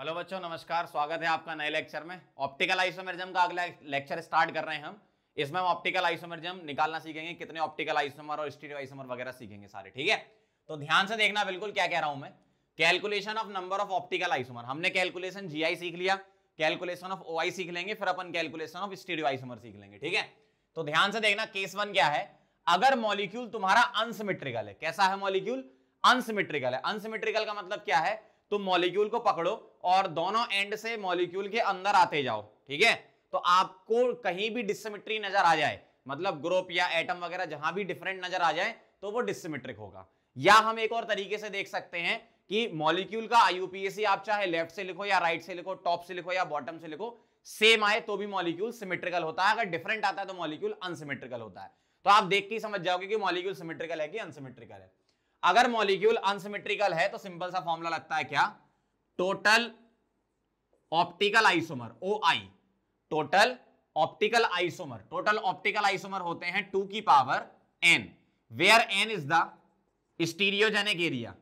Hello बच्चों नमस्कार स्वागत है आपका नए लेक्चर में ऑप्टिकल आइसोमरिज्म का अगला लेक्चर स्टार्ट कर रहे हैं हम इसमें हम ऑप्टिकल आइसोमरिज्म निकालना सीखेंगे कितने ऑप्टिकल आइसोमर और स्टीरियो आइसोमर वगैरह सीखेंगे सारे ठीक है तो ध्यान से देखना बिल्कुल क्या कह रहा हूं मैं calculation of number of optical isomer हमने कैलकुलेशन आई सीख लिया कैलकुलेशन ऑफ आई सीख लेंगे फिर अपन कैलकुलेशन ऑफ स्टीरियो आइसोमर सीख लेंगे ठीक है तो ध्यान से देखना केस वन क्या है अगर मॉलिक्यूल तुम्हारा अनसिमेट्रिकल है कैसा है मॉलिक्यूल अनसिमेट्रिकल है अनसिमेट्रिकल का मतलब क्या है तुम मॉलिक्यूल को पकड़ो और दोनों एंड से मॉलिक्यूल के अंदर आते जाओ ठीक है तो आपको कहीं भी डिसमिट्री नजर आ जाए मतलब ग्रुप या एटम वगैरह जहां भी डिफरेंट नजर आ जाए तो वो डिसमिट्रिक होगा या हम एक और तरीके से देख सकते हैं कि मॉलिक्यूल का आई आप चाहे लेफ्ट से लिखो या राइट से लिखो टॉप से लिखो या बॉटम से लिखो सेम आए तो भी मॉलिक्यूल सिमेट्रिकल होता है अगर डिफरेंट आता है तो मॉलिक्यूल अनसिमेट्रिकल होता है तो आप देख के समझ जाओगे कि मॉलिक्यूल सिमेट्रिकल है कि अनसिमेट्रिकल है अगर मॉलिक्यूल अनसिमेट्रिकल है तो सिंपल सा फॉर्मूला लगता है क्या total optical isomer O I total optical isomer total optical isomer होते हैं टू की power N where N is the stereogenic area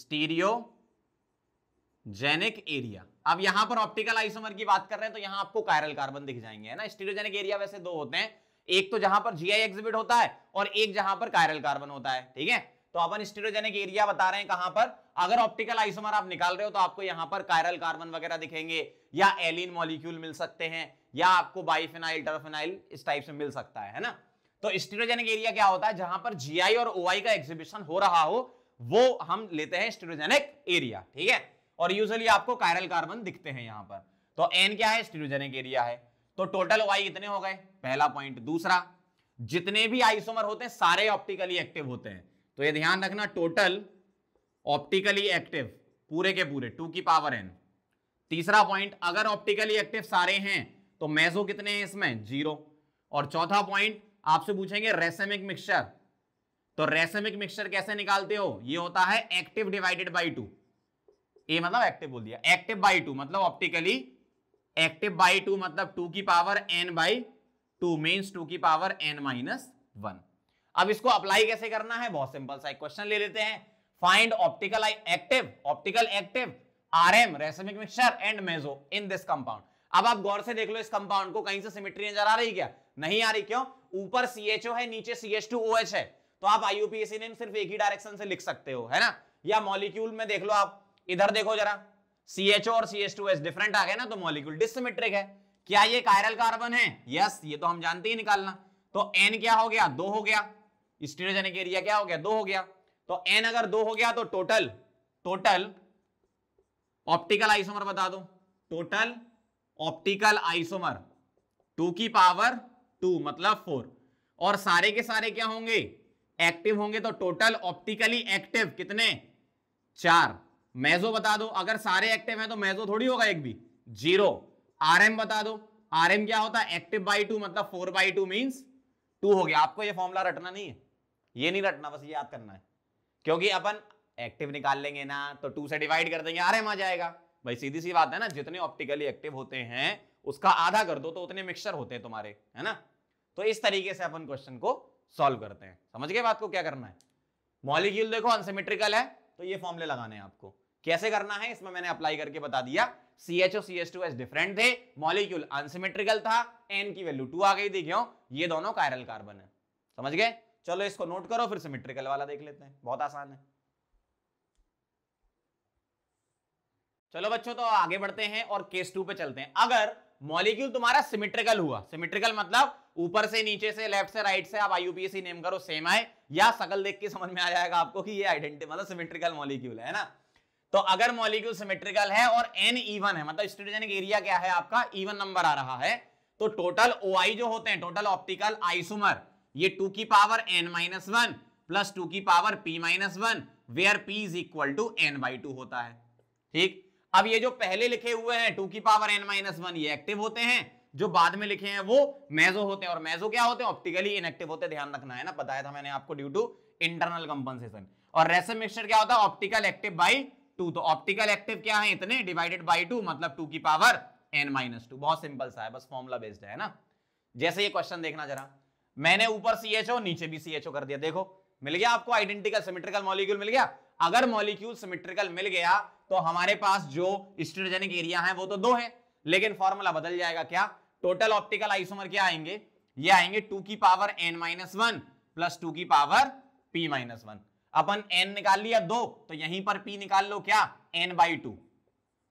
stereogenic area अब यहां पर ऑप्टिकल आइसोमर की बात कर रहे हैं तो यहां आपको कायरल कार्बन दिख जाएंगे है ना स्टीरियोजेनिक एरिया वैसे दो होते हैं एक तो जहां पर जीआई एग्जिबिट होता है और एक जहां पर कायरल कार्बन होता है ठीक है तो अपन स्टेरोजेनिक एरिया बता रहे हैं कहां पर अगर ऑप्टिकल आइसोमर आप निकाल रहे हो तो आपको यहां पर कायरल कार्बन वगैरह दिखेंगे या एलिन मॉलिक्यूल मिल सकते हैं या आपको बाइफिनाइल टर्फिनाइल इस टाइप से मिल सकता है, ना तो स्टेरोजेनिक एरिया क्या होता है जहां पर जीआई और ओआई का एग्जीबिशन हो रहा हो वो हम लेते हैं स्टेरोजेनिक एरिया ठीक है और यूजली आपको कायरल कार्बन दिखते हैं यहां पर तो एन क्या है स्टेरोजेनिक एरिया है तो टोटल वाई इतने हो गए पहला पॉइंट दूसरा जितने भी आइसोमर होते हैं सारे ऑप्टिकली एक्टिव होते हैं तो ये ध्यान रखना टोटल ऑप्टिकली एक्टिव पूरे के पूरे टू की पावर एन तीसरा पॉइंट अगर ऑप्टिकली एक्टिव सारे हैं तो मेजो कितने हैं इसमें जीरो और चौथा पॉइंट आपसे पूछेंगे रेसेमिक मिक्सचर तो रेसेमिक मिक्सचर कैसे निकालते हो ये होता है active divided by two A मतलब एक्टिव बोल दिया एक्टिव बाई टू मतलब ऑप्टिकली एक्टिव बाई टू मतलब टू की power N by two means two की पावर एन माइनस वन अब इसको अप्लाई कैसे करना है बहुत सिंपल सा एक क्वेश्चन ले लेते हैं find optical I active optical active R M racemic mixer and meso in this compound अब आप गौर से देख लो इस कंपाउंड को कहीं से सिमिट्री नजर आ रही क्या नहीं आ रही क्यों ऊपर सी एच ओ है नीचे C H two O H है तो आप IUPAC नेम सिर्फ एक ही डायरेक्शन से लिख सकते हो है ना या मॉलिक्यूल में देख लो आप इधर देखो जरा सी एच ओ और C H two H different आ गए ना तो मॉलिक्यूल डिसमेट्रिक है क्या ये कायरल कार्बन है यस ये तो हम जानते ही निकालना तो एन क्या हो गया दो हो गया स्टीरोजेनिक एरिया क्या हो गया दो हो गया तो एन अगर दो हो गया तो टोटल टोटल ऑप्टिकल आइसोमर बता दो टोटल ऑप्टिकल आइसोमर टू की पावर टू मतलब फोर और सारे के सारे क्या होंगे एक्टिव होंगे तो टोटल ऑप्टिकली एक्टिव कितने चार मेजो बता दो अगर सारे एक्टिव हैं तो मेजो थोड़ी होगा एक भी जीरो आरएम बता दो आरएम क्या होता है एक्टिव बाई टू मतलब four by two mean two हो गया आपको यह फॉर्मुला रटना नहीं है ये नहीं रटना बस ये याद करना है क्योंकि अपन एक्टिव निकाल लेंगे ना तो टू से डिवाइड कर देंगे आरएम आ जाएगा भाई सीधी सी बात है ना जितने ऑप्टिकली एक्टिव होते हैं उसका आधा कर दो तो उतने मिक्सचर होते हैं तुम्हारे है ना तो इस तरीके से अपन क्वेश्चन को सॉल्व करते हैं समझ गए बात को क्या करना है मॉलिक्यूल देखो अनसिमेट्रिकल है तो ये फॉर्मुले लगाने हैं आपको कैसे करना है इसमें मैंने अप्लाई करके बता दिया C H O C S two S different थे मॉलिक्यूल अनसिमेट्रिकल था एन की वैल्यू टू आ गई थी क्यों ये दोनों कायरल कार्बन है समझ गए चलो इसको नोट करो फिर सिमेट्रिकल वाला देख लेते हैं बहुत आसान है चलो बच्चों तो आगे बढ़ते हैं और केस टू पे चलते हैं अगर मॉलिक्यूल तुम्हारा सिमेट्रिकल हुआ सिमेट्रिकल मतलब ऊपर से नीचे से लेफ्ट से राइट से आप आईयूपीएसी नेम करो सेम आए या सकल देख के समझ में आ जाएगा आपको कि ये आइडेंटिटी मतलब सिमेट्रिकल मॉलिक्यूल है ना तो अगर मॉलिक्यूल सिमेट्रिकल है और एन ईवन है मतलब स्टेटोजेनिक एरिया क्या है आपका ईवन नंबर आ रहा है तो टोटल ओ जो होते हैं टोटल ऑप्टिकल आइसुमर ये टू की power N minus one plus two की power P minus one where P is equal to N by two होता है ठीक अब ये जो पहले लिखे हुए हैं टू की पावर एन माइनस वन ये एक्टिव होते हैं जो बाद में लिखे हैं वो मैजो होते हैं और मैजो क्या होते हैं ऑप्टिकली इनएक्टिव होते हैं ध्यान रखना है ना बताया था मैंने आपको ड्यू टू इंटरनल कंपनसेशन और रेसम मिक्सचर क्या होता है ऑप्टिकल एक्टिव बाई टू तो ऑप्टिकल एक्टिव क्या है इतने डिवाइडेड बाई टू मतलब टू की पावर एन माइनस टू बहुत सिंपल सा है बस फॉर्मुला बेस्ड है ना जैसे ये क्वेश्चन देखना जरा मैंने ऊपर सी एच ओ नीचे भी सीएचओ कर दिया देखो मिल गया आपको आइडेंटिकल सिमेट्रिकल मॉलिक्यूल मिल गया अगर मॉलिक्यूल सिमेट्रिकल मिल गया तो हमारे पास जो स्टेरोजेनिक एरिया है वो तो दो है लेकिन फॉर्मूला बदल जाएगा क्या टोटल ऑप्टिकल आइसोमर क्या आएंगे ये आएंगे टू की power N minus one plus two की पावर पी माइनस वन अपन एन निकाल लिया दो तो यहीं पर पी निकाल लो क्या एन बाई टू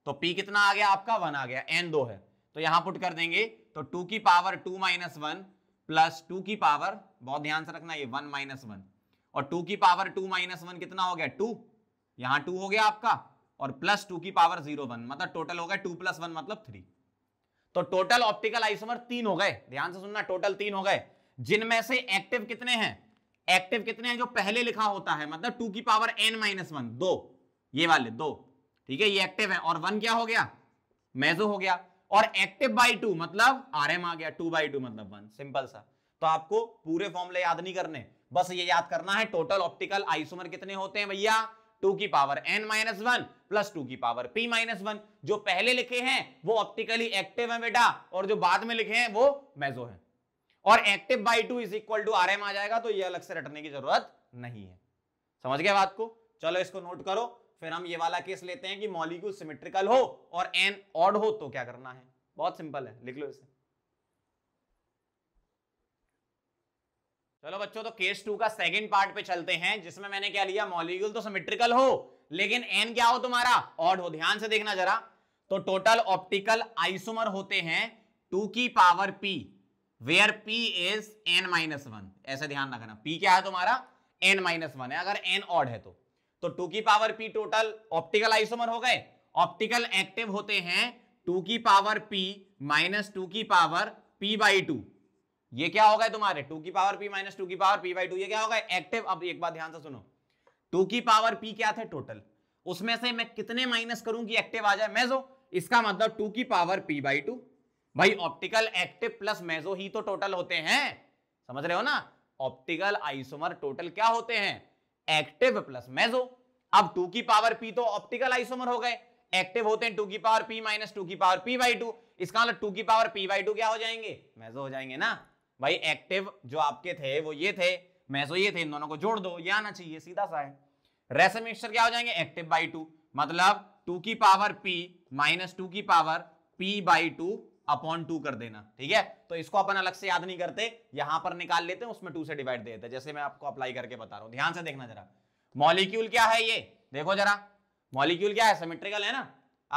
तो पी कितना आ गया आपका वन आ गया एन दो है तो यहां पुट कर देंगे तो टू की power two minus one plus two की पावर बहुत ध्यान से रखना ये वन माइनस वन और टू की पावर टू माइनस वन कितना हो गया टू यहां टू हो गया आपका और प्लस टू की पावर जीरो वन मतलब टोटल हो गया टू प्लस वन मतलब थ्री तो टोटल ऑप्टिकल आइसोमर तीन हो गए ध्यान से सुनना टोटल तीन हो गए जिनमें से एक्टिव कितने हैं एक्टिव कितने हैं जो पहले लिखा होता है मतलब टू की पावर एन माइनस वन दो ये वाले दो ठीक है ये एक्टिव है और वन क्या हो गया मेजो हो गया और एक्टिव बाई टू मतलब आर एम आ गया टू बाई टू मतलब वन सिंपल सा तो आपको पूरे फॉर्मुले याद नहीं करने बस ये याद करना है टोटल ऑप्टिकल आइसोमर कितने होते हैं भैया टू की power N minus one plus two की पावर पी माइनस वन जो पहले लिखे हैं वो ऑप्टिकली एक्टिव है बेटा और जो बाद में लिखे हैं वो मेजो है और active by two is equal to R M आ जाएगा तो ये अलग से रटने की जरूरत नहीं है समझ गया बात को चलो इसको नोट करो फिर हम ये वाला केस लेते हैं कि मॉलिक्यूल सिमेट्रिकल हो और एन ऑड हो तो क्या करना है बहुत सिंपल है लिख लो इसे चलो बच्चों तो केस टू का सेकंड पार्ट पे चलते हैं जिसमें मैंने क्या लिया मॉलिक्यूल तो सिमेट्रिकल हो लेकिन एन क्या हो तुम्हारा ऑड हो ध्यान से देखना जरा तो टोटल ऑप्टिकल आइसोमर होते हैं टू की power p where P is n minus one ऐसे ध्यान रखना पी क्या है तुम्हारा एन माइनस वन है अगर एन ऑड है तो तो टू की power p total optical isomer हो गए ऑप्टिकल एक्टिव होते हैं टू की पावर पी माइनस टू की पावर पी बाई टू ये क्या हो गए तुम्हारे टू की पावर पी माइनस टू की पावर पी बाई टू ये क्या हो गए एक्टिव अब एक बार ध्यान से सुनो टू की पावर पी क्या थे टोटल उसमें से मैं कितने माइनस करूं कि एक्टिव आ जाए मेजो इसका मतलब टू की पावर पी बाई टू भाई ऑप्टिकल एक्टिव प्लस मेजो ही तो टोटल होते हैं समझ रहे हो ना ऑप्टिकल आइसोमर टोटल क्या होते हैं एक्टिव प्लस मेजो अब टू की पावर पी तो ऑप्टिकल आइसोमर हो गए एक्टिव होते हैं टू की पावर पी माइनस टू की पावर पी बाई टू इसका मतलब टू की पावर पी बाई टू क्या हो जाएंगे मेजो हो जाएंगे ना भाई एक्टिव जो आपके थे वो ये थे मेजो ये थे इन दोनों को जोड़ दो ये आना चाहिए सीधा सा है रेसम मिक्सचर क्या हो जाएंगे एक्टिव बाई टू मतलब टू की पावर पी माइनस टू की power p by two upon two कर देना ठीक है तो इसको अपन अलग से याद नहीं करते यहां पर निकाल लेते हैं उसमें टू से डिवाइड देते हैं जैसे मैं आपको अप्लाई करके बता रहा हूं ध्यान से देखना जरा मॉलिक्यूल क्या है ये देखो जरा मॉलिक्यूल क्या है सिमेट्रिकल है ना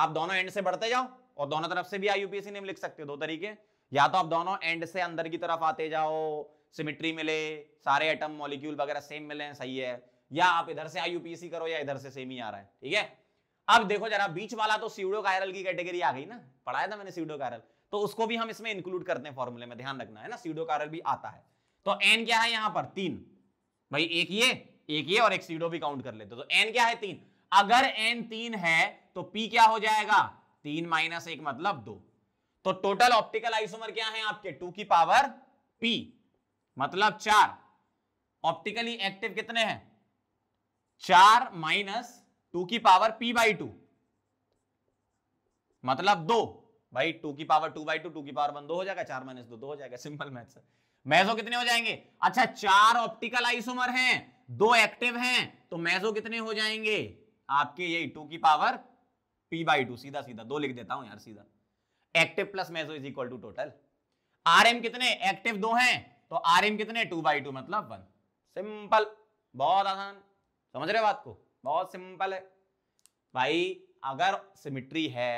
आप दोनों एंड से बढ़ते जाओ और दोनों तरफ से भी आप यूपीएससी नेम लिख सकते हो दो तरीके या तो आप दोनों एंड से अंदर की तरफ आते जाओ सिमिट्री मिले सारे एटम मॉलिक्यूल वगैरह सेम मिले सही है या आप इधर से आईयूपीसी करो या इधर से सेम ही आ रहा है ठीक है अब देखो जरा बीच वाला तो सीडो कायरल की कैटेगरी आ गई ना पढ़ाया था मैंने सीडो कायरल तो उसको भी हम इसमें इंक्लूड करते हैं फॉर्मूले में ध्यान रखना है ना सीडो कारल भी आता है तो एन क्या है यहां पर तीन भाई एक ये एक ये और एक सीडो भी काउंट कर लेते तो एन क्या है तीन अगर एन तीन है तो पी क्या हो जाएगा तीन माइनस एक मतलब दो तो टोटल ऑप्टिकल आइसोमर क्या है आपके टू की पावर पी मतलब चार ऑप्टिकली एक्टिव कितने हैं चार माइनस टू की पावर पी बाई टू मतलब दो भाई टू की power two by two two की पावर वन दो हो जाएगा चार माइनस दो दो हो जाएगा सिंपल मैथ मैजो कितने हो जाएंगे अच्छा चार ऑप्टिकल आइसोमर हैं दो एक्टिव हैं तो मैजो कितने हो जाएंगे आपके यही टू की पावर पी बाई टू सीधा सीधा दो लिख देता हूं यार सीधा active plus meso is equal to total R M कितने एक्टिव दो हैं तो आर एम कितने टू बाई टू मतलब वन सिंपल बहुत आसान समझ रहे हो बात को बहुत सिंपल है भाई अगर सिमिट्री है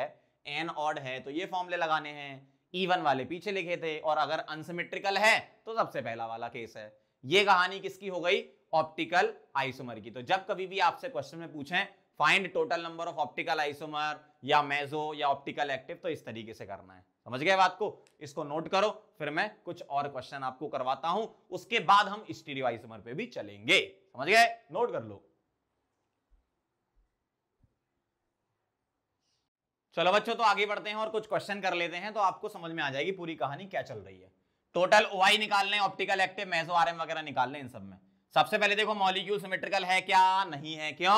एन ऑड है तो ये फॉर्मूले लगाने हैं ईवन e वाले पीछे लिखे थे और अगर अनसिमेट्रिकल है तो सबसे पहला वाला केस है ये कहानी किसकी हो गई ऑप्टिकल आइसोमर की तो जब कभी भी आपसे क्वेश्चन में पूछें find total number of optical isomer या मेजो या ऑप्टिकल एक्टिव तो इस तरीके से करना है समझ गए बात को इसको नोट करो फिर मैं कुछ और क्वेश्चन आपको करवाता हूं उसके बाद हम स्टीरियो आइसोमर पे भी चलेंगे समझ गए नोट कर लो चलो बच्चों तो आगे बढ़ते हैं और कुछ क्वेश्चन कर लेते हैं तो आपको समझ में आ जाएगी पूरी कहानी क्या चल रही है टोटल ओआई निकालने optical active meso R M वगैरह निकालने इन सब में सबसे पहले देखो मॉलिक्यूल सिमेट्रिकल है क्या नहीं है क्यों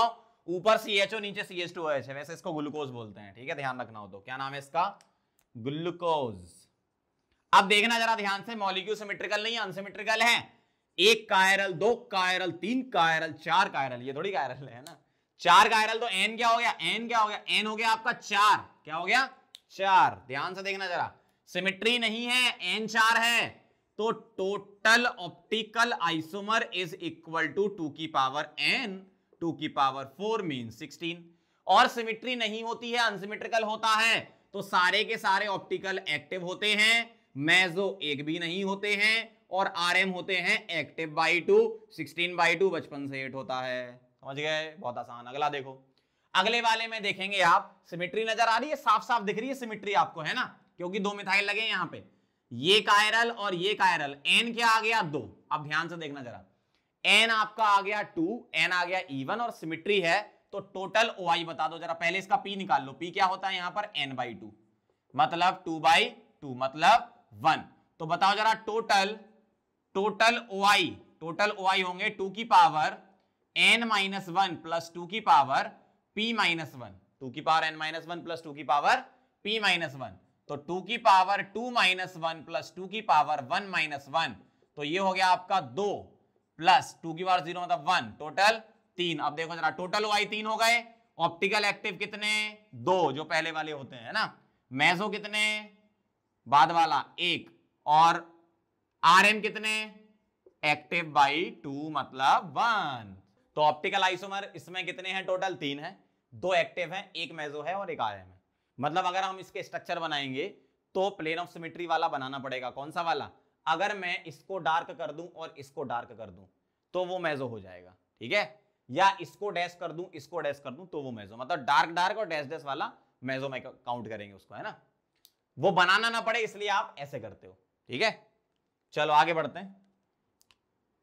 ऊपर सी एच ओ नीचे सी एच टू है वैसे इसको ग्लूकोज बोलते हैं ठीक है ध्यान रखना हो तो क्या नाम है इसका ग्लूकोज अब देखना जरा ध्यान से मॉलिक्यूल सिमेट्रिकल नहीं अनसिमेट्रिकल है एक कायरल दो कायरल तीन कायरल चार कायरल ये थोड़ी कायरल है ना चार का आयरल तो एन क्या हो गया एन क्या हो गया एन हो गया आपका चार क्या हो गया चार ध्यान से देखना जरा सिमेट्री नहीं है एन चार है तो total optical isomer is equal to two की पावर एन टू की पावर फोर मीन सिक्सटीन और सिमेट्री नहीं होती है अनसिमेट्रिकल होता है तो सारे के सारे ऑप्टिकल एक्टिव होते हैं मैजो एक भी नहीं होते हैं और एम होते हैं active by two sixteen by two बचपन से एट होता है समझ गए बहुत आसान अगला देखो अगले वाले में देखेंगे आप सिमिट्री नजर आ रही है साफ साफ दिख रही है सिमिट्री आपको है ना क्योंकि दो मिथाइल लगे यहां यहाँ पे ये कायरल और ये कायरल एन क्या आ गया दो अब ध्यान से देखना जरा एन आपका आ गया टू एन आ गया इवन और सिमिट्री है तो टोटल ओ आई बता दो जरा पहले इसका पी निकाल लो पी क्या होता है यहां पर एन बाई टू मतलब टू बाई टू मतलब वन तो बताओ जरा total total O I total O I होंगे टू की power N minus one plus two की power P minus one two की power N minus one plus two की पावर पी माइनस वन तो टू की power two minus one plus two की power one minus one तो ये हो गया आपका दो प्लस टू की पावर जीरो मतलब वन टोटल तीन अब देखो जरा टोटल वाई तीन हो गए ऑप्टिकल एक्टिव कितने दो जो पहले वाले होते हैं ना मैजो कितने बाद वाला एक और आरएम कितने एक्टिव बाई टू मतलब वन तो ऑप्टिकल आइसोमर इसमें कितने हैं टोटल तीन हैं दो एक्टिव हैं एक मेजो है और एक आर है मतलब अगर हम इसके स्ट्रक्चर बनाएंगे तो प्लेन ऑफ सिमेट्री वाला बनाना पड़ेगा कौन सा वाला अगर मैं इसको डार्क कर दूं और इसको डार्क कर दूं तो वो मेजो हो जाएगा ठीक है या इसको डैश कर दूं इसको डैश कर दूं तो वो मेजो मतलब डार्क डार्क और डैश डैश वाला मेजो में काउंट करेंगे उसको है ना वो बनाना ना पड़े इसलिए आप ऐसे करते हो ठीक है चलो आगे बढ़ते हैं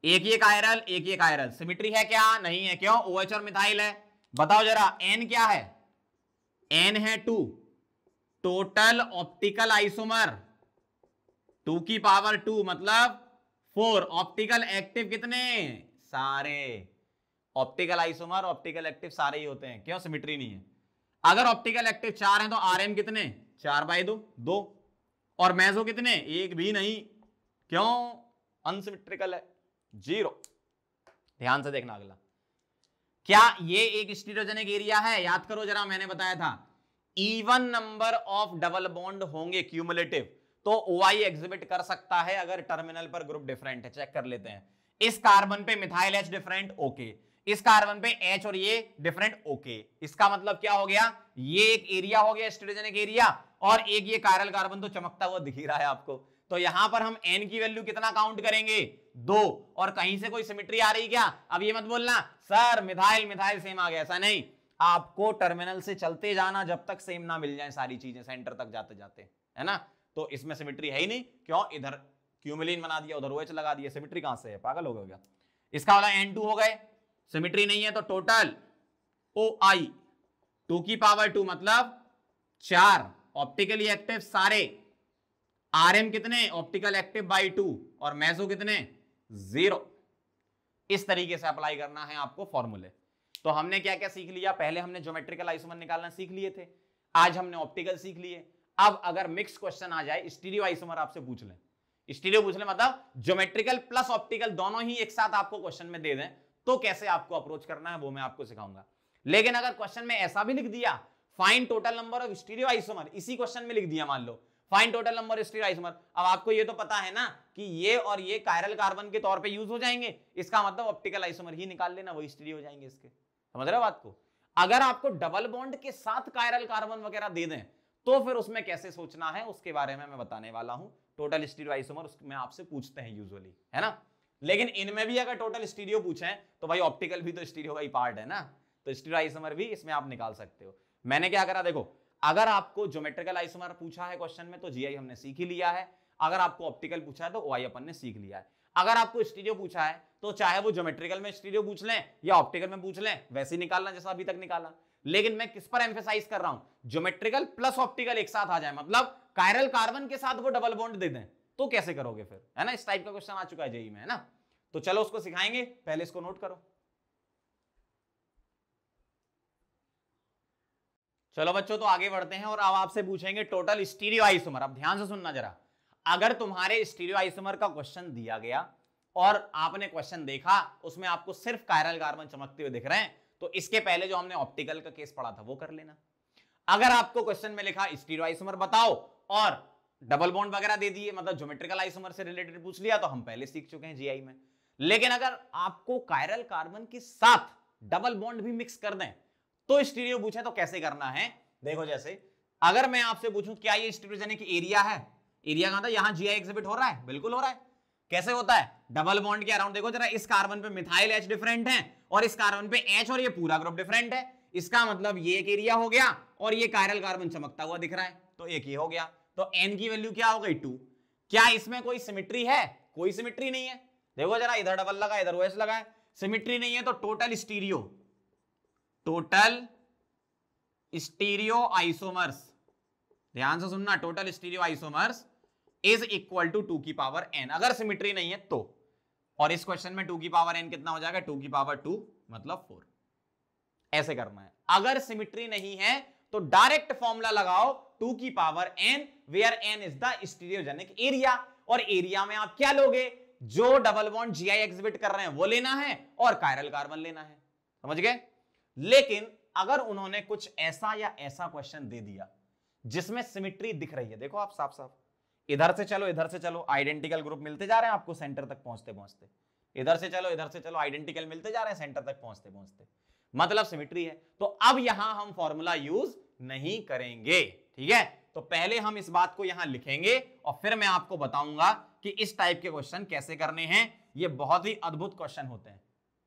एक ये कायरल एक ये कायरल सिमिट्री है क्या नहीं है क्यों ओ OH और मिथाइल है बताओ जरा एन क्या है एन है two total optical isomer two की पावर टू मतलब फोर ऑप्टिकल एक्टिव कितने सारे ऑप्टिकल आइसोमर ऑप्टिकल एक्टिव सारे ही होते हैं क्यों सिमिट्री नहीं है अगर ऑप्टिकल एक्टिव चार हैं तो आरएम कितने चार बाई दो दो और मैजो कितने एक भी नहीं क्यों अनसिमिट्रिकल है जीरो ध्यान से देखना अगला क्या ये एक स्टीरोजेनिक एरिया है याद करो जरा मैंने बताया था even number of double bond होंगे क्यूमुलेटिव तो ओआई एग्जिबिट कर सकता है अगर टर्मिनल पर ग्रुप डिफरेंट है चेक कर लेते हैं इस कार्बन पे मिथाइल एच डिफरेंट ओके इस कार्बन पे एच और ये डिफरेंट ओके इसका मतलब क्या हो गया ये एक एरिया हो गया स्टीरोजेनिक एरिया और एक ये कायरल कार्बन तो चमकता हुआ दिख ही रहा है आपको तो यहां पर हम एन की वैल्यू कितना काउंट करेंगे दो और कहीं से कोई सिमिट्री आ रही क्या अब ये मत बोलना सर मिथाइल मिथाइल सेम आ गया ऐसा नहीं आपको टर्मिनल से चलते जाना जब तक सेम ना मिल जाए सारी चीजें सेंटर तक जाते जाते है ना तो इसमें सिमिट्री है ही नहीं क्यों इधर क्यूमिलीन बना दिया उधर ओएच OH लगा दिया सिमिट्री कहां से है पागल हो गया इसका वाला एन हो गए सिमिट्री नहीं है तो टोटल ओ आई टू की पावर टू मतलब चार ऑप्टिकली एक्टिव सारे आर कितने ऑप्टिकल एक्टिव बाई टू और मैसो कितने जीरो इस तरीके से अप्लाई करना है आपको फॉर्मूले तो हमने क्या क्या सीख लिया पहले हमने ज्योमेट्रिकल आइसोमर निकालना सीख लिए थे आज हमने ऑप्टिकल सीख लिए अब अगर मिक्स क्वेश्चन आ जाए स्टीरियो आइसोमर आपसे पूछ लें स्टीरियो पूछ लें मतलब ज्योमेट्रिकल प्लस ऑप्टिकल दोनों ही एक साथ आपको क्वेश्चन में दे दें तो कैसे आपको अप्रोच करना है वो मैं आपको सिखाऊंगा लेकिन अगर क्वेश्चन में ऐसा भी लिख दिया find total number of stereo isomer इसी क्वेश्चन में लिख दिया मान लो find total number stereo isomer अब आपको ये तो पता है ना कि ये और ये कायरल कार्बन के तौर पे यूज हो जाएंगे इसका मतलब ऑप्टिकल आइसोमर ही निकाल लेना वो स्टीरी हो जाएंगे इसके समझ रहे हो बात को अगर आपको डबल बॉन्ड के साथ कायरल कार्बन वगैरह दे दें तो फिर उसमें कैसे सोचना है उसके बारे में मैं बताने वाला हूं टोटल स्टीरियो आइसोमर उसमें आपसे पूछते हैं यूजुअली है ना लेकिन इनमें भी अगर टोटल स्टीरियो पूछे तो भाई ऑप्टिकल भी तो स्टीरियो का ही पार्ट है ना तो स्टीरियो आइसोमर भी इसमें आप निकाल सकते हो मैंने क्या करा देखो अगर आपको ज्योमेट्रिकल आइसोमर पूछा है क्वेश्चन में तो जीआई हमने सीख ही लिया है अगर आपको ऑप्टिकल पूछा है तो ओआई अपन ने सीख लिया है अगर आपको स्टीरियो पूछा है तो चाहे वो ज्योमेट्रिकल में स्टीरियो पूछ लें या ऑप्टिकल में पूछ लें वैसे निकालना जैसा अभी तक निकाला लेकिन मैं किस पर एम्फेसाइज कर रहा हूं ज्योमेट्रिकल प्लस ऑप्टिकल एक साथ आ जाए मतलब कायरल कार्बन के साथ वो डबल बॉन्ड दे दें तो कैसे करोगे फिर है ना इस टाइप का क्वेश्चन आ चुका है जेई में है ना तो चलो उसको सिखाएंगे पहले इसको नोट करो चलो बच्चों तो आगे बढ़ते हैं और अब आपसे पूछेंगे टोटल स्टीरियो आइसोमर अब ध्यान से सुनना जरा अगर तुम्हारे स्टीरियो आइसोमर का क्वेश्चन दिया गया और आपने क्वेश्चन देखा उसमें आपको सिर्फ कायरल कार्बन चमकते हुए दिख रहे हैं तो इसके पहले जो हमने ऑप्टिकल का केस पढ़ा था वो कर लेना अगर आपको क्वेश्चन में लिखा स्टीरियो आइसोमर बताओ और डबल बॉन्ड वगैरह दे दिए मतलब ज्योमेट्रिकल आइसोमर से रिलेटेड पूछ लिया तो हम पहले सीख चुके हैं जीआई में लेकिन अगर आपको कायरल कार्बन के साथ डबल बॉन्ड भी मिक्स कर दें तो स्टीरियो पूछे तो कैसे करना है देखो जैसे अगर मैं आपसे पूछूं क्या ये स्टीरियोजेनिक एरिया है एरिया कहां था यहां जीआई एग्जिबिट हो रहा है बिल्कुल हो रहा है कैसे होता है डबल बॉन्ड के अराउंड देखो जरा इस कार्बन पे मिथाइल एच डिफरेंट है और इस कार्बन पे एच और ये पूरा ग्रुप डिफरेंट है इसका मतलब ये एक एरिया हो गया और ये कायरल कार्बन चमकता हुआ दिख रहा है तो एक ही हो गया तो एन की वैल्यू क्या हो गई टू क्या इसमें कोई सिमिट्री है कोई सिमिट्री नहीं है देखो जरा इधर डबल लगा इधर ओएस लगा है सिमिट्री नहीं है तो total stereo total stereo isomers ध्यान से सुनना total stereo isomers is equal to two की पावर एन अगर सिमिट्री नहीं है तो और इस क्वेश्चन में टू की पावर एन कितना हो जाएगा टू की पावर टू मतलब फोर ऐसे करना है अगर सिमिट्री नहीं है तो डायरेक्ट फॉर्मूला लगाओ टू की power N where N is the stereogenic area और एरिया में आप क्या लोगे जो डबल बॉन्ड जीआई एग्जिबिट कर रहे हैं वो लेना है और कायरल कार्बन लेना है समझ गए लेकिन अगर उन्होंने कुछ ऐसा या ऐसा क्वेश्चन दे दिया जिसमें सिमिट्री दिख रही है देखो आप साफ साफ इधर से चलो इधर से चलो आइडेंटिकल ग्रुप मिलते जा रहे हैं आपको सेंटर तक पहुंचते पहुंचते इधर से चलो इधर से चलो आइडेंटिकल मिलते जा रहे हैं सेंटर तक पहुंचते पहुंचते मतलब सिमिट्री है तो अब यहां हम फॉर्मूला यूज नहीं करेंगे ठीक है तो पहले हम इस बात को यहां लिखेंगे और फिर मैं आपको बताऊंगा कि इस टाइप के क्वेश्चन कैसे करने हैं ये बहुत ही अद्भुत क्वेश्चन होते हैं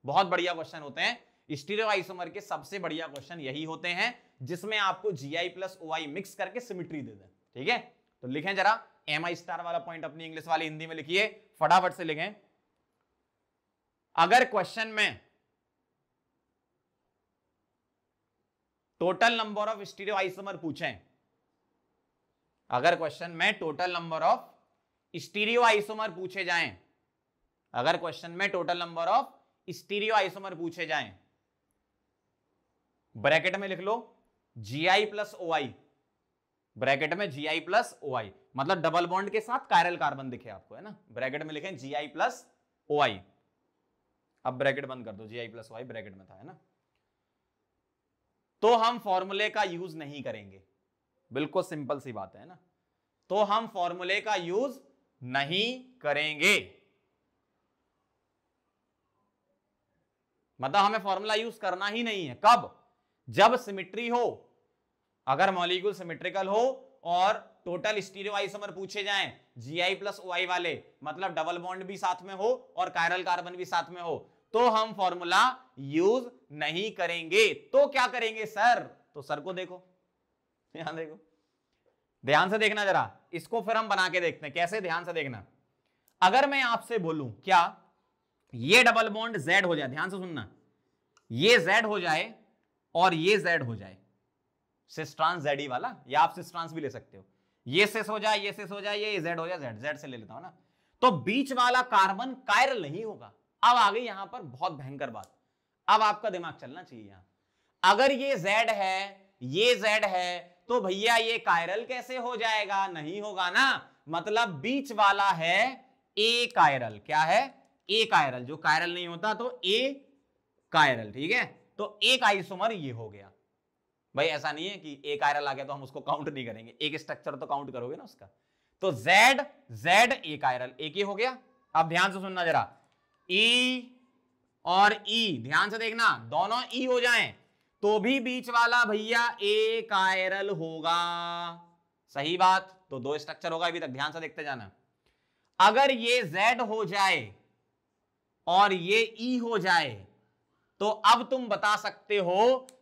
बहुत बढ़िया क्वेश्चन होते हैं स्टीरियो के सबसे बढ़िया क्वेश्चन यही होते हैं जिसमें आपको G I plus OI mix करके सिमिट्री दे दें ठीक है तो लिखें जरा एम आई स्टार वाला पॉइंट अपनी इंग्लिश वाली हिंदी में लिखिए फटाफट से लिखें अगर क्वेश्चन में total number of stereo isomer पूछें अगर क्वेश्चन में total number of stereo isomer पूछे जाएं अगर क्वेश्चन में total number of stereo isomer पूछे जाएं ब्रैकेट में लिख लो जी I plus O I bracket में जी आई प्लस ओ आई मतलब डबल बॉन्ड के साथ कायरल कार्बन दिखे आपको है ना ब्रैकेट में लिखे जी आई प्लस ओ आई अब ब्रैकेट बंद कर दो जी आई प्लस आई ब्रैकेट में था है ना तो हम फॉर्मूले का यूज नहीं करेंगे बिल्कुल सिंपल सी बात है ना तो हम फॉर्मूले का यूज नहीं करेंगे मतलब हमें फॉर्मूला यूज करना ही नहीं है कब जब सिमिट्री हो अगर मॉलिक्यूल सिमिट्रिकल हो और टोटल स्टीरियो आइसोमर पूछे जाएं आई प्लस आई वाले मतलब डबल बॉन्ड भी साथ में हो और कायरल कार्बन भी साथ में हो तो हम फॉर्मूला यूज नहीं करेंगे तो क्या करेंगे सर तो सर को देखो ध्यान देखो ध्यान से देखना जरा इसको फिर हम बना के देखते हैं कैसे ध्यान से देखना अगर मैं आपसे बोलूं क्या ये डबल बॉन्ड जेड हो जाए ध्यान से सुनना ये जेड हो जाए और ये जेड हो जाए सिस्ट्रांस जेड ही वाला या आप सिस्ट्रांस भी ले सकते हो ये सिस हो जाए ये सिस हो जाए ये जेड हो जाए जेड जेड से ले लेता हूं ना तो बीच वाला कार्बन कायरल नहीं होगा अब आ गई यहां पर बहुत भयंकर बात अब आपका दिमाग चलना चाहिए यहां अगर ये जेड है ये जेड है तो भैया ये कायरल कैसे हो जाएगा नहीं होगा ना मतलब बीच वाला है ए कायरल क्या है ए कायरल जो कायरल नहीं होता तो ए कायरल ठीक है तो एक आइसोमर ये हो गया भाई ऐसा नहीं है कि एक आयरल आ गया तो हम उसको काउंट नहीं करेंगे एक स्ट्रक्चर तो काउंट करोगे ना उसका तो Z Z एक आयरल एक ही हो गया अब ध्यान से सुनना जरा E और E ध्यान से देखना दोनों E हो जाए तो भी बीच वाला भैया एक आयरल होगा सही बात तो दो स्ट्रक्चर होगा अभी तक ध्यान से देखते जाना अगर ये Z हो जाए और ये E हो जाए तो अब तुम बता सकते हो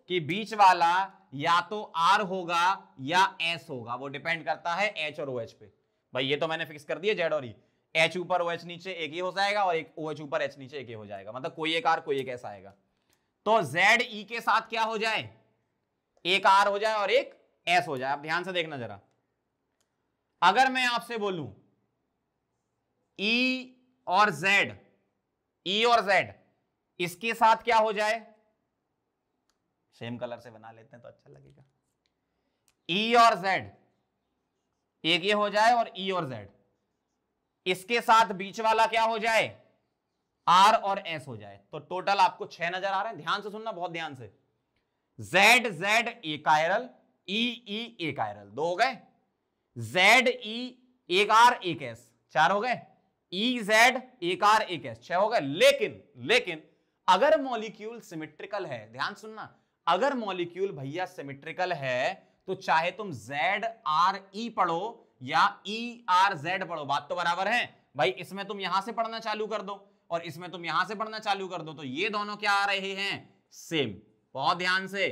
कि बीच वाला या तो आर होगा या एस होगा वो डिपेंड करता है एच और ओ OH पे भाई ये तो मैंने फिक्स कर दिया जेड और ई एच ऊपर ओ एच नीचे एक ही हो जाएगा और एक ओ एच ऊपर एच नीचे एक ही हो जाएगा मतलब कोई एक आर कोई एक एस आएगा तो जेड ई e के साथ क्या हो जाए एक आर हो जाए और एक एस हो जाए आप ध्यान से देखना जरा अगर मैं आपसे बोलूं ई e और जेड ई e और जेड इसके साथ क्या हो जाए सेम कलर से बना लेते हैं तो अच्छा लगेगा ई e और जेड एक ये हो जाए और ई e और जेड इसके साथ बीच वाला क्या हो जाए आर और एस हो जाए तो टोटल आपको छह नजर आ रहे हैं ध्यान से सुनना बहुत ध्यान से जेड जेड एक chiral E e, E e, achiral दो हो गए जेड ई एक आर एक एस चार हो गए ई जेड एक आर एक एस छह हो गए लेकिन लेकिन अगर मॉलिक्यूल सिमेट्रिकल है ध्यान सुनना अगर मॉलिक्यूल भैया सिमेट्रिकल है तो चाहे तुम जेड आर ई पढ़ो या ई आर जेड पढ़ो बात तो बराबर है भाई इसमें तुम यहां से पढ़ना चालू कर दो और इसमें तुम यहां से पढ़ना चालू कर दो तो ये दोनों क्या आ रहे हैं सेम बहुत ध्यान से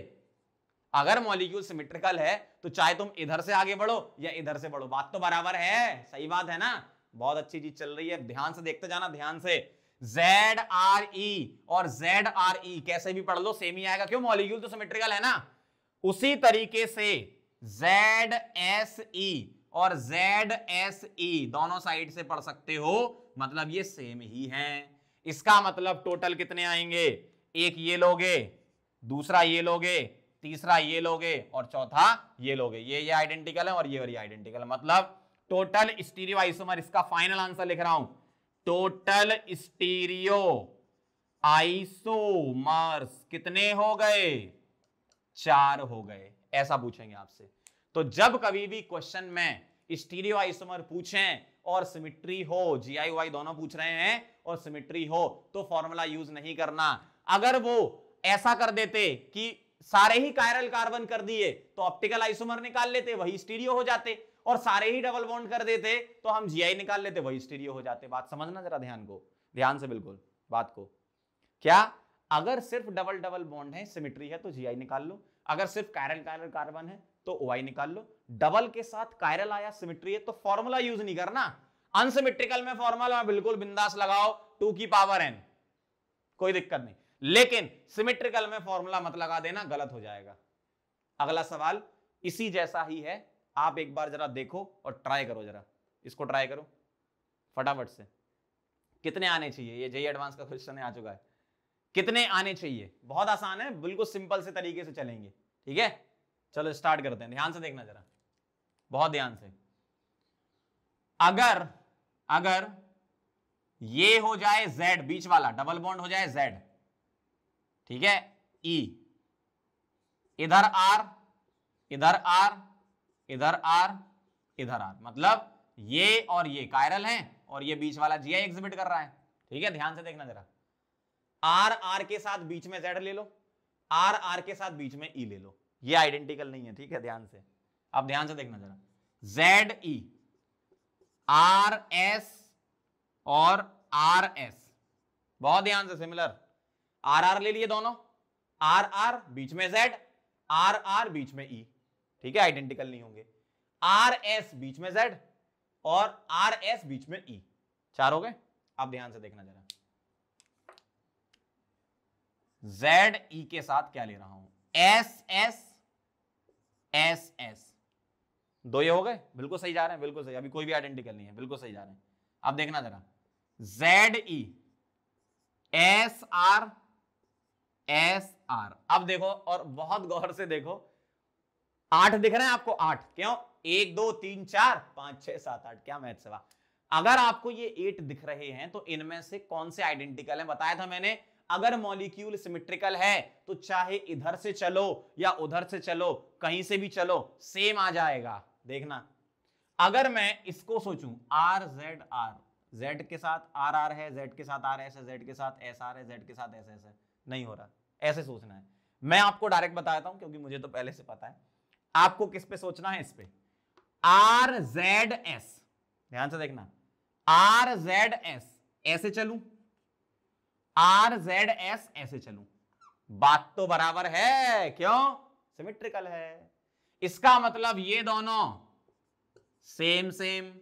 अगर मॉलिक्यूल सिमेट्रिकल है तो चाहे तुम इधर से आगे बढ़ो या इधर से बढ़ो बात तो बराबर है सही बात है ना बहुत अच्छी चीज चल रही है ध्यान से देखते जाना ध्यान से जेड आर ई और जेड आर ई कैसे भी पढ़ लो सेम ही आएगा क्यों मॉलिक्यूल तो सिमेट्रिकल है ना उसी तरीके से जेड एस ई और जेड एस ई दोनों साइड से पढ़ सकते हो मतलब ये सेम ही है इसका मतलब टोटल कितने आएंगे एक ये लोगे दूसरा ये लोगे तीसरा ये लोगे और चौथा ये लोगे ये ये आइडेंटिकल है और ये और ये आइडेंटिकल मतलब टोटल स्टीरियो आइसोमर इसका फाइनल आंसर लिख रहा हूं टोटल स्टीरियो आइसोमर्स कितने हो गए चार हो गए ऐसा पूछेंगे आपसे तो जब कभी भी क्वेश्चन में स्टीरियो आइसोमर पूछें और सिमिट्री हो जीआईवाई दोनों पूछ रहे हैं और सिमिट्री हो तो फॉर्मूला यूज नहीं करना अगर वो ऐसा कर देते कि सारे ही कायरल कार्बन कर दिए तो ऑप्टिकल आइसोमर निकाल लेते वही स्टीरियो हो जाते और सारे ही डबल बॉन्ड कर देते तो हम जीआई निकाल लेते वही स्टीरियो हो जाते बात समझना जरा ध्यान को ध्यान से बिल्कुल बात को क्या अगर सिर्फ डबल डबल बॉन्ड है सिमिट्री है तो जीआई निकाल लो अगर सिर्फ कायरल कायरल कार्बन है तो ओआई निकाल लो डबल के साथ कायरल आया सिमिट्री है तो फॉर्मूला यूज नहीं करना अनसिमिट्रिकल में फॉर्मूला बिल्कुल बिंदास लगाओ टू की पावर एन कोई दिक्कत नहीं लेकिन सिमेट्रिकल में फॉर्मूला मत लगा देना गलत हो जाएगा अगला सवाल इसी जैसा ही है आप एक बार जरा देखो और ट्राई करो जरा इसको ट्राई करो फटाफट से कितने आने चाहिए ये जय एडवांस का क्वेश्चन आ चुका है कितने आने चाहिए बहुत आसान है बिल्कुल सिंपल से तरीके से चलेंगे ठीक है चलो स्टार्ट करते हैं ध्यान से देखना जरा बहुत ध्यान से अगर अगर ये हो जाए Z बीच वाला डबल बॉन्ड हो जाए Z ठीक है E इधर R इधर R इधर आर इधर आर मतलब ये और ये कायरल है और ये बीच वाला जी एग्जिबिट कर रहा है ठीक है ध्यान से देखना जरा आर आर के साथ बीच में जेड ले लो आर आर के साथ बीच में ई e ले लो ये आइडेंटिकल नहीं है ठीक है ध्यान से अब ध्यान से देखना जरा जेड ई आर एस और आर एस बहुत ध्यान से सिमिलर आर आर ले लिए दोनों आर आर बीच में जेड आर आर बीच में ई e। ठीक है आइडेंटिकल नहीं होंगे आर एस बीच में जेड और आर एस बीच में ई e. चार हो गए आप ध्यान से देखना जरा जेड ई e के साथ क्या ले रहा हूं एस एस एस एस दो ये हो गए बिल्कुल सही जा रहे हैं बिल्कुल सही अभी कोई भी आइडेंटिकल नहीं है बिल्कुल सही जा रहे हैं आप देखना जरा Z E S R S R अब देखो और बहुत गौर से देखो आठ दिख रहे हैं आपको आठ क्यों एक दो तीन चार पांच छह सात आठ क्या मैथ सेवा अगर आपको ये एट दिख रहे हैं तो इनमें से कौन से आइडेंटिकल है बताया था मैंने अगर मॉलिक्यूल सिमिट्रिकल है तो चाहे इधर से चलो या उधर से चलो कहीं से भी चलो सेम आ जाएगा देखना अगर मैं इसको सोचूं आर जेड आर जेड के साथ आर आर है जेड के साथ आर एस है जेड के साथ एस आर है जेड के साथ एस एस है नहीं हो रहा ऐसे सोचना है मैं आपको डायरेक्ट बताता हूं क्योंकि मुझे तो पहले से पता है आपको किस पे सोचना है इस पे आर जेड एस ध्यान से देखना आर जेड एस ऐसे चलू आर जेड एस ऐसे चलू बात तो बराबर है क्यों सिमेट्रिकल है इसका मतलब ये दोनों सेम सेम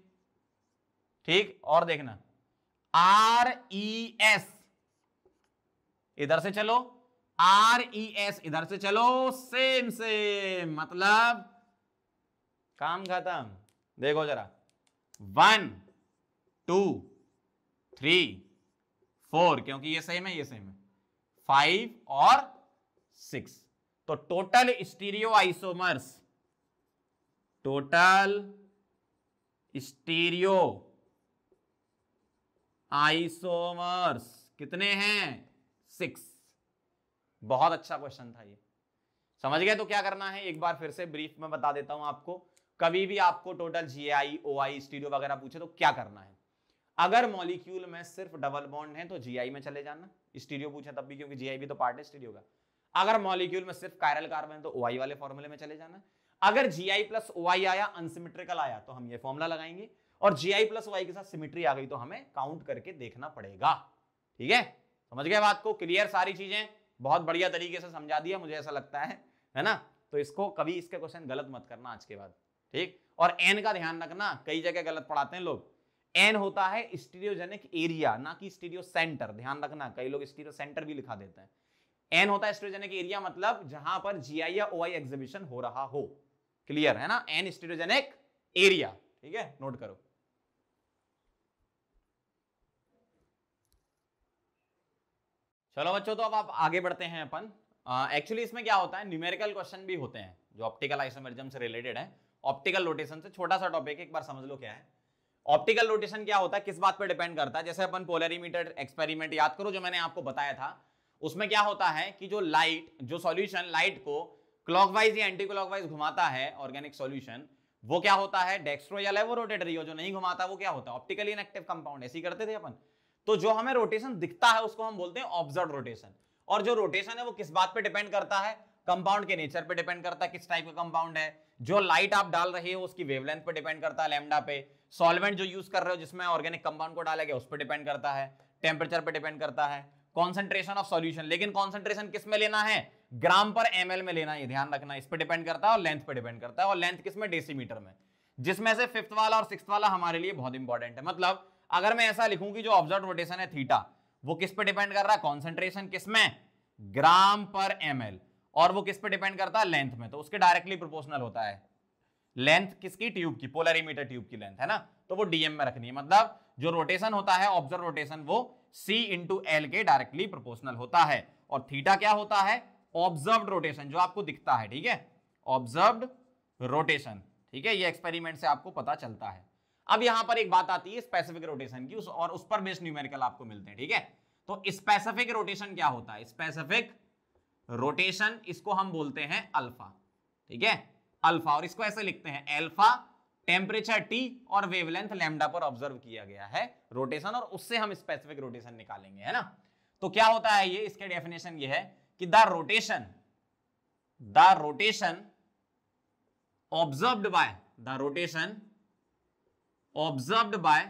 ठीक और देखना आर ई एस इधर से चलो आर ई एस इधर से चलो सेम सेम मतलब काम खत्म देखो जरा वन टू थ्री फोर क्योंकि ये सेम है ये सेम है फाइव और सिक्स तो total stereo isomers total stereo isomers कितने हैं सिक्स बहुत अच्छा क्वेश्चन था ये समझ गए तो क्या करना है एक बार फिर से ब्रीफ में बता देता हूं आपको कभी भी आपको टोटल जी आई ओ आई स्टीडियो वगैरह पूछे तो क्या करना है अगर मॉलिक्यूल में सिर्फ डबल बॉन्ड है तो जीआई में चले जाना स्टीडियो पूछा तब भी क्योंकि जीआई भी तो पार्ट है स्टीडियो का अगर मॉलिक्यूल में सिर्फ कायरल कार्बन है तो ओआई वाले फॉर्मुले में चले जाना अगर जीआई प्लस ओआई आया अनसिमिट्रिकल आया तो हम ये फॉर्मुला लगाएंगे और जीआई प्लस ओआई के साथ सिमिट्री आ गई तो हमें काउंट करके देखना पड़ेगा ठीक है समझ गए बात को क्लियर सारी चीजें बहुत बढ़िया तरीके से समझा दिया मुझे ऐसा लगता है है ना तो इसको कभी इसके क्वेश्चन गलत मत करना आज के बाद ठीक और एन का ध्यान रखना कई जगह गलत पढ़ाते हैं लोग एन होता है स्टीरियोजेनिक एरिया ना कि स्टीरियो सेंटर ध्यान रखना कई लोग स्टीरियो सेंटर भी लिखा देते हैं एन होता है स्टीरियोजेनिक एरिया मतलब जहां पर आई या आई एग्जीबिशन हो रहा हो क्लियर है ना एन स्टीरियोजेनिक एरिया ठीक है नोट करो चलो बच्चों तो अब आप आगे बढ़ते हैं अपन एक्चुअली uh, इसमें क्या होता है न्यूमेरिकल क्वेश्चन भी होते हैं जो ऑप्टिकल आइसोमेरिज्म से रिलेटेड है ऑप्टिकल रोटेशन से छोटा सा टॉपिक एक बार समझ लो क्या है ऑप्टिकल रोटेशन क्या होता है किस बात पर डिपेंड करता है जैसे अपन पोलरीमीटर एक्सपेरिमेंट याद करो जो मैंने आपको बताया था उसमें क्या होता है कि जो लाइट जो सॉल्यूशन लाइट को क्लॉकवाइज या एंटी क्लॉकवाइज घुमाता है ऑर्गेनिक सॉल्यूशन वो क्या होता है डेक्स्ट्रोयल या वो रोटेटरी जो नहीं घुमाता वो क्या होता है ऑप्टिकली इनएक्टिव कंपाउंड ऐसी करते थे अपन तो जो हमें रोटेशन दिखता है उसको हम बोलते हैं ऑब्जर्व रोटेशन और जो रोटेशन है वो किस बात पे डिपेंड करता है कंपाउंड के नेचर पे डिपेंड करता है किस टाइप का कंपाउंड है जो लाइट आप डाल रहे हो उसकी वेवलेंथ पे डिपेंड करता है लेमडा पे सॉल्वेंट जो यूज कर रहे हो जिसमें ऑर्गेनिक कंपाउंड को डाला गया उस पर डिपेंड करता है टेम्परेचर पर डिपेंड करता है कॉन्सेंट्रेशन ऑफ सोल्यूशन लेकिन कॉन्सेंट्रेशन किस में लेना है ग्राम पर एम में लेना है ध्यान रखना इस पर डिपेंड करता है और लेंथ पर डिपेंड करता है और लेंथ किस में डेसीमीटर में जिसमें से फिफ्थ वाला और सिक्स वाला हमारे लिए बहुत इंपॉर्टेंट है मतलब अगर मैं ऐसा लिखूं कि जो ऑब्जर्व रोटेशन है थीटा वो किस पे डिपेंड कर रहा है कॉन्सेंट्रेशन किस में ग्राम पर एम और वो किस पे डिपेंड करता है लेंथ में तो उसके डायरेक्टली प्रोपोर्शनल होता है लेंथ किसकी ट्यूब की पोलरीमीटर ट्यूब की लेंथ है ना तो वो डीएम में रखनी है मतलब जो रोटेशन होता है ऑब्जर्व रोटेशन वो सी इंटू एल के डायरेक्टली प्रोपोर्शनल होता है और थीटा क्या होता है ऑब्जर्व रोटेशन जो आपको दिखता है ठीक है ऑब्जर्व रोटेशन ठीक है ये एक्सपेरिमेंट से आपको पता चलता है अब यहां पर एक बात आती है स्पेसिफिक रोटेशन की उस और उस पर बेस्ट न्यूमेरिकल आपको मिलते हैं ठीक है तो स्पेसिफिक रोटेशन क्या होता है स्पेसिफिक रोटेशन इसको हम बोलते हैं अल्फा ठीक है अल्फा और इसको ऐसे लिखते हैं अल्फा टेम्परेचर टी और वेवलेंथ लैम्डा पर ऑब्जर्व किया गया है रोटेशन और उससे हम स्पेसिफिक रोटेशन निकालेंगे है ना तो क्या होता है ये इसके डेफिनेशन ये है कि the rotation the rotation observed by the rotation observed by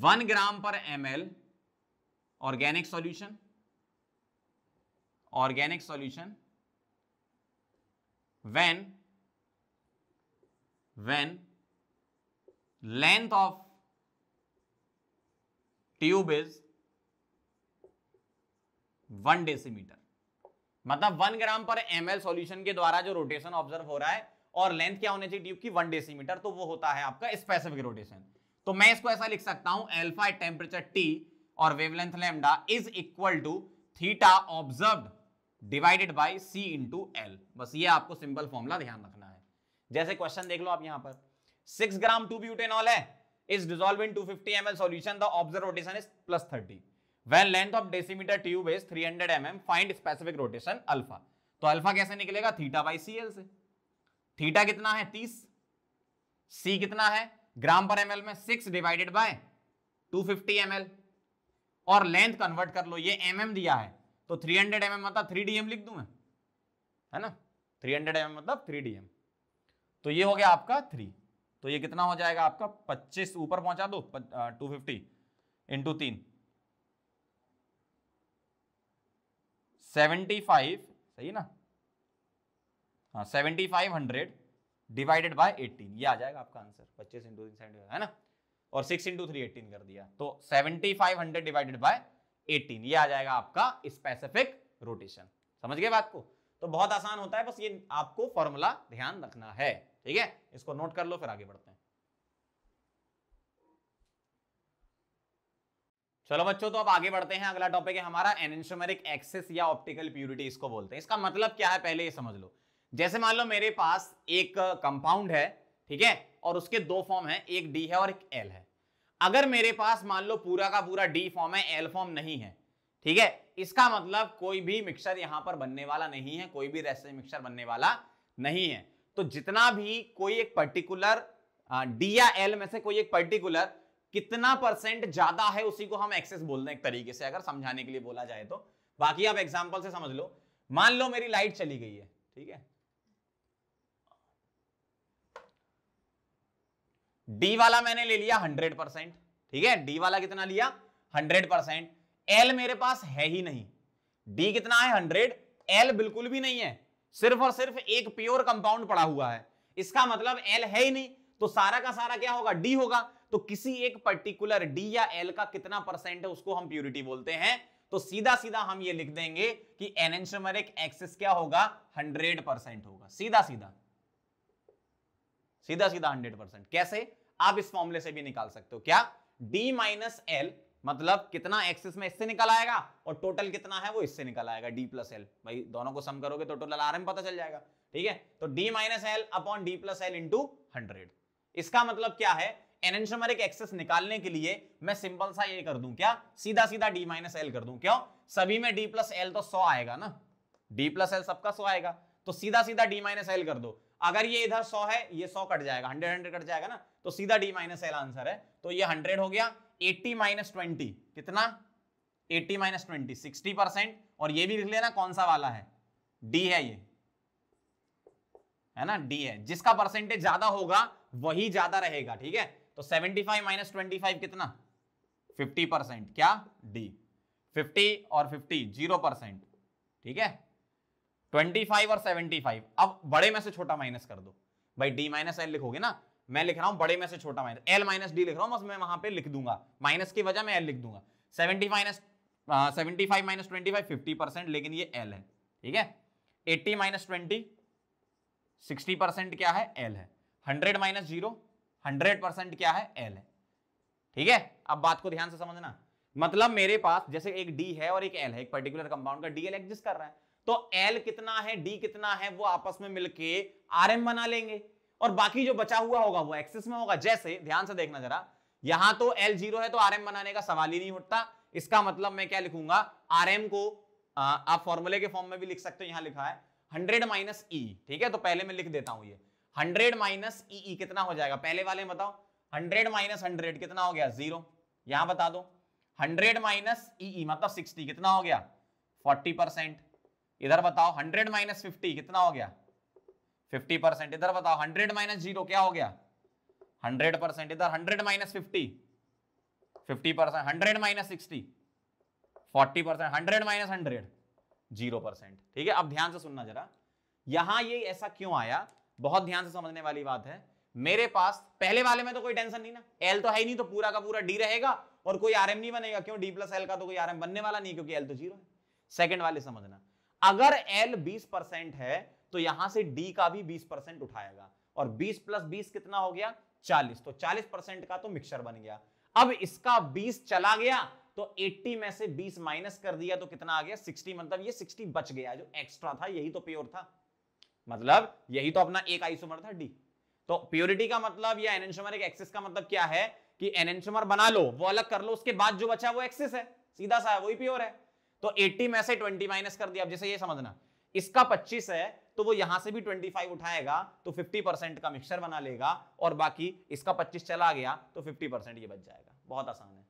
one gram per M L organic solution organic solution when when length of tube is one decimetre मतलब one gram per M L solution के द्वारा जो rotation observe हो रहा है और length क्या होनी चाहिए ट्यूब की वन डेसीमीटर तो वो होता है आपका स्पेसिफिक रोटेशन तो मैं इसको ऐसा लिख सकता हूं एल्फा टेम्परेचर टी और wavelength lambda is equal to theta observe divided by C into L बस ये आपको सिंपल फॉर्मुला ध्यान रखना है जैसे क्वेश्चन देख लो आप यहां पर सिक्स ग्राम टू ब्यूटेनॉल है dissolve is dissolved in 250 ml solution rotation is plus thirty when length of decimetre tube is three hundred M M find specific rotation alpha तो अल्फा कैसे निकलेगा थीटा बाई सी एल से theta कितना है तीस सी कितना है ग्राम पर एमएल में six divided by two fifty ML और लेंथ कन्वर्ट कर लो ये एम mm दिया है तो 300 हंड्रेड mm मतलब 3 dm लिख दू मैं है ना 300 हंड्रेड mm मतलब 3 dm तो ये हो गया आपका 3 तो ये कितना हो जाएगा आपका 25 ऊपर पहुंचा दो टू फिफ्टी इंटू तीन सेवेंटी फाइव सही ना हाँ seventy five hundred divided by eighteen ये आ जाएगा आपका आंसर पच्चीस इंटू है ना और सिक्स इंटू थ्री एटीन कर दिया तो seventy five hundred divided by eighteen ये आ जाएगा आपका स्पेसिफिक रोटेशन समझ गए बात को तो बहुत आसान होता है बस ये आपको फॉर्मूला ध्यान रखना है ठीक है इसको नोट कर लो फिर आगे बढ़ते हैं चलो बच्चों तो अब आगे बढ़ते हैं अगला टॉपिक है हमारा एनेंशोमेरिक एक्सेस या ऑप्टिकल प्यूरिटी इसको बोलते हैं इसका मतलब क्या है पहले ये समझ लो जैसे मान लो मेरे पास एक कंपाउंड है ठीक है और उसके दो फॉर्म है एक डी है और एक एल है अगर मेरे पास मान लो पूरा का पूरा डी फॉर्म है एल फॉर्म नहीं है ठीक है इसका मतलब कोई भी मिक्सर यहां पर बनने वाला नहीं है कोई भी रेस्ट मिक्सर बनने वाला नहीं है तो जितना भी कोई एक पर्टिकुलर डी या एल में से कोई एक पर्टिकुलर कितना परसेंट ज्यादा है उसी को हम एक्सेस बोलते हैं एक तरीके से अगर समझाने के लिए बोला जाए तो बाकी आप एग्जाम्पल से समझ लो मान लो मेरी लाइट चली गई है ठीक है डी वाला मैंने ले लिया हंड्रेड परसेंट ठीक है डी वाला कितना लिया हंड्रेड परसेंट एल मेरे पास है ही नहीं डी कितना है हंड्रेड एल बिल्कुल भी नहीं है सिर्फ और सिर्फ एक प्योर कंपाउंड पड़ा हुआ है इसका मतलब एल है ही नहीं तो सारा का सारा क्या होगा डी होगा तो किसी एक पर्टिकुलर डी या एल का कितना परसेंट है उसको हम प्योरिटी बोलते हैं तो सीधा सीधा हम ये लिख देंगे कि एक एक्सेस क्या होगा हंड्रेड परसेंट होगा सीधा सीधा सीधा सीधा हंड्रेड परसेंट कैसे आप इस फॉर्मुले से भी निकाल सकते हो क्या डी माइनस एल मतलब कितना एक्सिस में इससे निकल आएगा और टोटल कितना है वो इससे निकल आएगा डी प्लस एल भाई दोनों को सम करोगे तो टोटल आर एम पता चल जाएगा ठीक है तो D minus L upon D plus L into hundred इसका मतलब क्या है एनेंशोमेरिक एक्सेस निकालने के लिए मैं सिंपल सा ये कर दूं क्या सीधा सीधा डी माइनस एल कर दूं क्यों सभी में डी प्लस एल तो सौ आएगा ना डी प्लस एल सबका सौ आएगा तो सीधा सीधा डी माइनस एल कर दो अगर ये इधर सौ है ये सौ कट जाएगा हंड्रेड हंड्रेड कट जाएगा ना तो सीधा डी माइनस एल आंसर है तो ये हंड्रेड हो गया एट्टी माइनस ट्वेंटी कितना eighty minus twenty sixty percent और ये भी लिख लेना कौन सा वाला है डी है ये है ना डी है जिसका परसेंटेज ज्यादा होगा वही ज्यादा रहेगा ठीक है तो 75 फाइव माइनस ट्वेंटी कितना 50 परसेंट क्या डी 50 और 50 जीरो परसेंट ठीक है 25 और 75 अब बड़े में से छोटा माइनस कर दो भाई डी माइनस एल लिखोगे ना मैं लिख रहा हूं बड़े में से छोटा माइनस एल माइनस डी लिख रहा हूं बस मैं वहां पे लिख दूंगा माइनस की वजह मैं एल लिख दूंगा seventy minus seventy five minus twenty five fifty percent लेकिन ये एल है ठीक है eighty minus twenty sixty percent क्या है एल है hundred minus zero hundred percent क्या है एल है ठीक है अब बात को ध्यान से समझना मतलब मेरे पास जैसे एक डी है और एक एल है एक पर्टिकुलर कंपाउंड का डी एल एग्जिस्ट कर रहा है तो एल कितना है डी कितना है वो आपस में मिलके आर एम बना लेंगे और बाकी जो बचा हुआ होगा वो एक्सिस में होगा जैसे ध्यान से देखना जरा यहां तो एल जीरो है तो आर एम बनाने का सवाल ही नहीं उठता इसका मतलब मैं क्या लिखूंगा आर एम को आ, आप फॉर्मूले के फॉर्म में भी लिख सकते हो यहां लिखा है हंड्रेड माइनस ई ठीक है तो पहले मैं लिख देता हूं ये हंड्रेड माइनस ई कितना हो जाएगा पहले वाले बताओ हंड्रेड माइनस हंड्रेड कितना हो गया जीरो यहां बता दो हंड्रेड माइनस ई मतलब सिक्सटी कितना हो गया फोर्टी परसेंट इधर बताओ 100 माइनस फिफ्टी कितना हो गया 50 परसेंट इधर बताओ 100 माइनस जीरो क्या हो गया 100 परसेंट इधर 100 minus fifty fifty percent hundred minus sixty forty percent hundred minus hundred zero percent ठीक है अब ध्यान से सुनना जरा यहां ये ऐसा क्यों आया बहुत ध्यान से समझने वाली बात है मेरे पास पहले वाले में तो कोई टेंशन नहीं ना एल तो है ही नहीं तो पूरा का पूरा डी रहेगा और कोई आर नहीं बनेगा क्यों डी प्लस एल का तो कोई आर बनने वाला नहीं क्योंकि एल तो जीरो है सेकंड वाले समझना अगर एल बीस परसेंट है तो यहां से डी का भी बीस परसेंट उठाएगा और बीस प्लस बीस कितना हो गया चालीस तो चालीस परसेंट का तो मिक्सर बन गया अब इसका बीस चला गया तो 80 में से 20 माइनस कर दिया तो कितना आ गया 60 मतलब ये 60 बच गया जो एक्स्ट्रा था यही तो प्योर था मतलब यही तो अपना एक आइसोमर था डी तो प्योरिटी का मतलब या एनेंशोमर एक एक्सेस का मतलब क्या है कि एनेंशोमर बना लो वो अलग कर लो उसके बाद जो बचा वो एक्सेस है सीधा सा है वही प्योर है तो 80 में से 20 माइनस कर दिया अब जैसे ये समझना इसका 25 है तो वो यहां से भी 25 उठाएगा तो 50 परसेंट का मिक्सर बना लेगा और बाकी इसका 25 चला गया तो 50 परसेंट ये बच जाएगा बहुत आसान है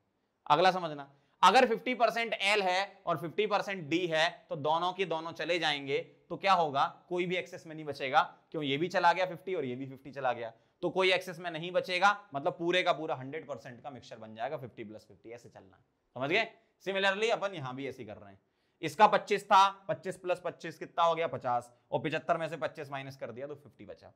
अगला समझना अगर 50 परसेंट एल है और 50 परसेंट डी है तो दोनों के दोनों चले जाएंगे तो क्या होगा कोई भी एक्सेस में नहीं बचेगा क्यों ये भी चला गया 50 और ये भी 50 चला गया तो कोई एक्सेस में नहीं बचेगा मतलब पूरे का पूरा 100 का मिक्सर बन जाएगा 50 प्लस 50 ऐसे चलना समझ गए सिमिलरली अपन यहां भी ऐसी कर रहे हैं इसका 25 था 25 प्लस 25 कितना हो गया 50 और पिछहत्तर में से 25 माइनस कर दिया तो 50 बचा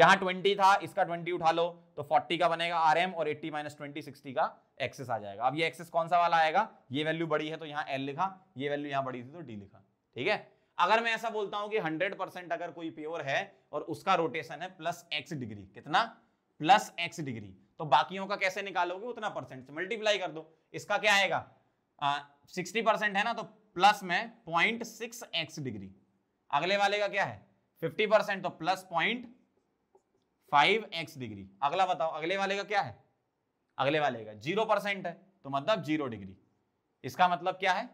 यहां 20 था इसका 20 उठा लो तो 40 का बनेगा आरएम और 80 माइनस ट्वेंटी सिक्सटी का एक्सेस आ जाएगा अब ये एक्सेस कौन सा वाला आएगा ये वैल्यू बड़ी है तो यहाँ एल लिखा ये वैल्यू यहाँ बड़ी थी तो डी लिखा ठीक है अगर मैं ऐसा बोलता हूं कि 100% अगर कोई प्योर है और उसका रोटेशन है प्लस एक्स डिग्री कितना प्लस एक्स डिग्री तो बाकियों का कैसे निकालोगे उतना परसेंट से मल्टीप्लाई कर दो इसका क्या आएगा सिक्सटी परसेंट है ना तो प्लस में पॉइंट सिक्स एक्स डिग्री अगले वाले का क्या है फिफ्टी परसेंट तो plus point five x degree अगला बताओ अगले वाले का क्या है अगले वाले का जीरो परसेंट है तो मतलब जीरो डिग्री इसका मतलब क्या है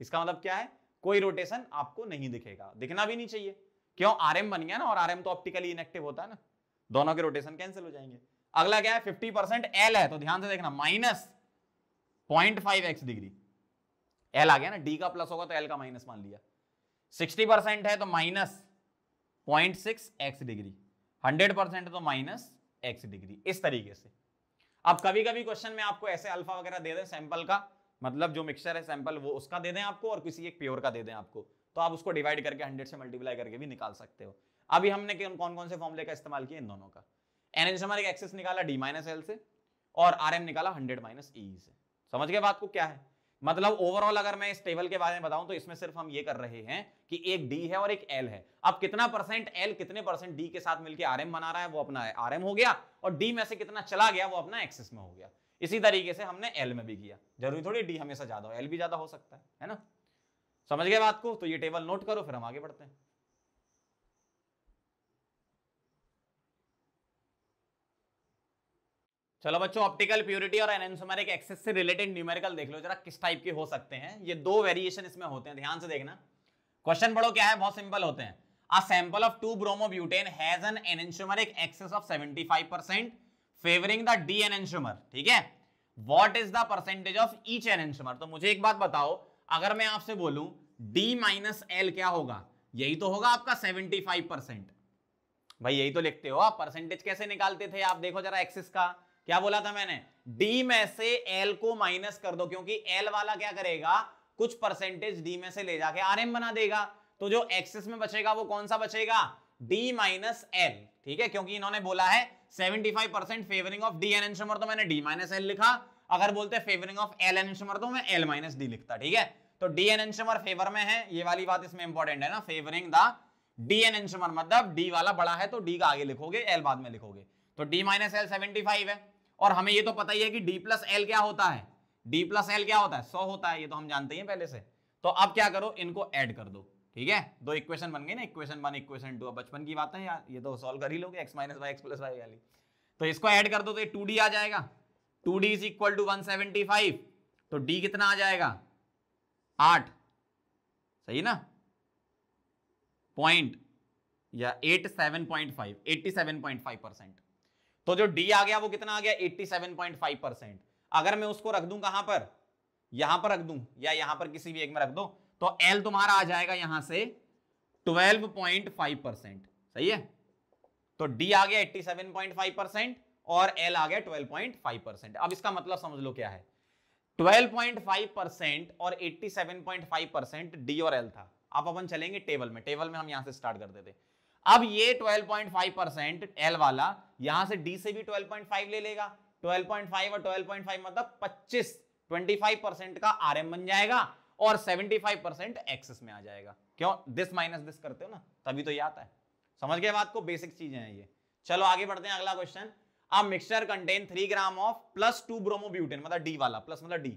इसका मतलब क्या है कोई रोटेशन आपको नहीं दिखेगा दिखना भी नहीं चाहिए क्यों आर बन गया ना और आर तो ऑप्टिकली इनेक्टिव होता है ना दोनों के रोटेशन कैंसिल हो जाएंगे अगला क्या है फिफ्टी परसेंट है तो ध्यान से देखना minus point five x degree L आ गया ना डी का प्लस होगा तो एल का माइनस मान लिया सिक्सटी परसेंट है तो minus point six x degree hundred percent तो माइनस एक्स डिग्री इस तरीके से अब कभी कभी क्वेश्चन में आपको ऐसे अल्फा वगैरह दे दें सैंपल का मतलब जो मिक्सचर है सैंपल वो उसका दे दें आपको और किसी एक प्योर का दे दें आपको तो आप उसको डिवाइड करके हंड्रेड से मल्टीप्लाई करके भी निकाल सकते हो अभी हमने कौन कौन से फॉर्मुले का इस्तेमाल किया इन दोनों का एन एच हमारे एक्सेस निकाला डी माइनस एल से और आर एम निकाला हंड्रेड माइनस ई से समझ गए बात को क्या है मतलब ओवरऑल अगर मैं इस टेबल के बारे में बताऊं तो इसमें सिर्फ हम ये कर रहे हैं कि एक डी है और एक एल है अब कितना परसेंट एल कितने परसेंट डी के साथ मिलकर आरएम बना रहा है वो अपना आरएम हो गया और डी में से कितना चला गया वो अपना एक्सेस में हो गया इसी तरीके से हमने एल में भी किया जरूरी थोड़ी डी हमेशा ज्यादा हो एल भी ज्यादा हो सकता है है ना समझ गए बात को तो ये टेबल नोट करो फिर हम आगे बढ़ते हैं चलो बच्चों ऑप्टिकल प्योरिटी और एनसोमेरिक एक्सेस से रिलेटेड न्यूमेरिकल देख लो जरा किस टाइप के हो सकते हैं ये दो वेरिएशन इसमें होते हैं ध्यान से देखना क्वेश्चन पढ़ो क्या है बहुत सिंपल होते हैं a sample of two bromo butane has an enantiomeric excess of 75% favouring the D enantiomer ठीक है What is the percentage of each enantiomer तो मुझे एक बात बताओ अगर मैं आपसे बोलूं D माइनस क्या होगा यही तो होगा आपका 75 भाई यही तो लिखते हो आप परसेंटेज कैसे निकालते थे आप देखो जरा एक्सिस का क्या बोला था मैंने डी में से एल को माइनस कर दो क्योंकि एल वाला क्या करेगा कुछ परसेंटेज डी में से ले जाके आर एम बना देगा तो जो एक्सेस में बचेगा वो कौन सा बचेगा डी माइनस एल ठीक है क्योंकि इन्होंने बोला है 75 percent favouring of D an enantiomer तो मैंने डी माइनस एल लिखा अगर बोलते favouring of L an enantiomer तो मैं एल माइनस डी लिखता ठीक है तो डी एन एनशमर फेवर में है ये वाली बात इसमें इंपॉर्टेंट है ना favouring the D an enantiomer मतलब डी वाला बड़ा है तो डी का आगे लिखोगे एल बाद में लिखोगे तो D minus L seventy five है और हमें ये तो पता ही है कि डी प्लस एल क्या होता है डी प्लस एल क्या होता है सौ होता है ये तो हम जानते हैं पहले से तो अब क्या करो इनको एड कर दो ठीक है दो इक्वेशन बन गई ना इक्वेशन वन इक्वेशन टू बचपन की बात है यार ये तो सोल्व कर ही लोगे x minus y x plus y वाली तो इसको ऐड कर दो तो ये टू आ जाएगा two D is equal to one seventy five तो डी कितना आ जाएगा आठ सही ना पॉइंट या eight seven point five eighty seven point five percent तो जो डी आ गया वो कितना आ गया 87.5 परसेंट अगर मैं उसको रख दू कहां पर यहां पर रख दू या यहां पर किसी भी एक में रख दो तो एल तुम्हारा आ जाएगा यहां से 12.5 परसेंट सही है तो डी आ गया 87.5 परसेंट और एल आ गया 12.5 परसेंट अब इसका मतलब समझ लो क्या है 12.5 परसेंट और 87.5 परसेंट डी और एल था आप अपन चलेंगे टेबल में टेबल में हम यहां से स्टार्ट कर देते अब ये 12.5 परसेंट एल वाला यहां से डी से भी 12.5 ले लेगा 12.5 और 12.5 मतलब 25 25 परसेंट का आर बन जाएगा और 75 परसेंट एक्सेस में आ जाएगा क्यों दिस माइनस दिस करते हो ना तभी तो ये आता है समझ गए बात को बेसिक चीजें हैं ये चलो आगे बढ़ते हैं अगला क्वेश्चन अब mixture contain three gram of plus two bromobutane मतलब डी वाला प्लस मतलब D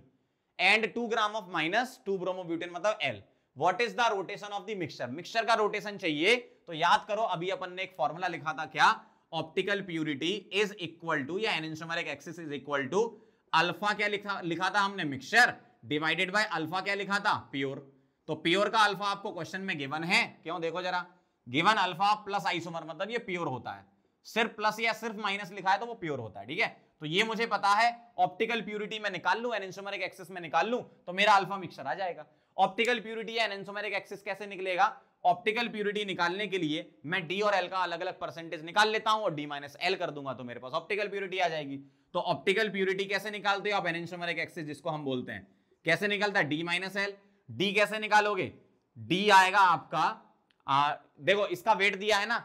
and two gram of minus two bromobutane मतलब L what is the rotation of the mixture mixture का रोटेशन चाहिए तो याद करो अभी अपन ने एक फॉर्मूला लिखा था क्या optical purity is equal to या enantiomeric excess is equal to alpha क्या लिखा लिखा था हमने मिक्सचर डिवाइडेड बाय अल्फा क्या लिखा था प्योर तो प्योर का अल्फा आपको क्वेश्चन में गिवन है क्यों देखो जरा गिवन अल्फा प्लस आइसोमर मतलब ये प्योर होता है सिर्फ प्लस या सिर्फ माइनस लिखा है तो वो प्योर होता है ठीक है तो ये मुझे पता है ऑप्टिकल प्यूरिटी में निकाल लू एनेंसोमेरिक एक्सिस में निकाल लू तो मेरा अल्फा मिक्सर आ जाएगा ऑप्टिकल प्यूरिटी या एनेंसोमेरिक एक्सिस कैसे निकलेगा ऑप्टिकल प्यूरिटी निकालने के लिए मैं डी और एल का अलग अलग परसेंटेज निकाल लेता हूं और डी माइनस एल कर दूंगा तो मेरे पास ऑप्टिकल प्यूरिटी आ जाएगी तो ऑप्टिकल प्यूरिटी कैसे निकालते हो आप एनेंशोमर एक एक्सिस जिसको हम बोलते हैं कैसे निकलता है डी माइनस एल डी कैसे निकालोगे डी आएगा आपका आ, देखो इसका वेट दिया है ना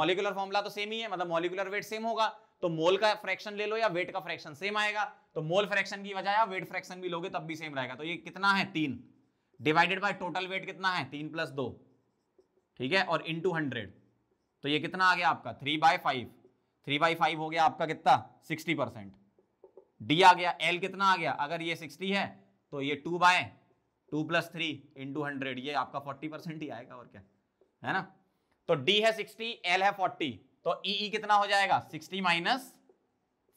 मॉलिकुलर फॉर्मुला तो सेम ही है मतलब मॉलिकुलर वेट सेम होगा तो मोल का फ्रैक्शन ले लो या वेट का फ्रैक्शन सेम आएगा तो मोल फ्रैक्शन की वजह आप वेट फ्रैक्शन भी लोगे तब भी सेम रहेगा तो ये कितना है तीन डिवाइडेड बाय टोटल वेट कितना है तीन प्लस दो ठीक है और इन टू हंड्रेड तो ये कितना आ गया आपका three by five three by five हो गया आपका कितना सिक्सटी परसेंट डी आ गया एल कितना आ गया अगर ये सिक्सटी है तो ये two by two plus three into hundred ये आपका फोर्टी परसेंट ही आएगा और क्या है ना तो डी है सिक्सटी एल है फोर्टी तो ई e, e कितना हो जाएगा सिक्सटी माइनस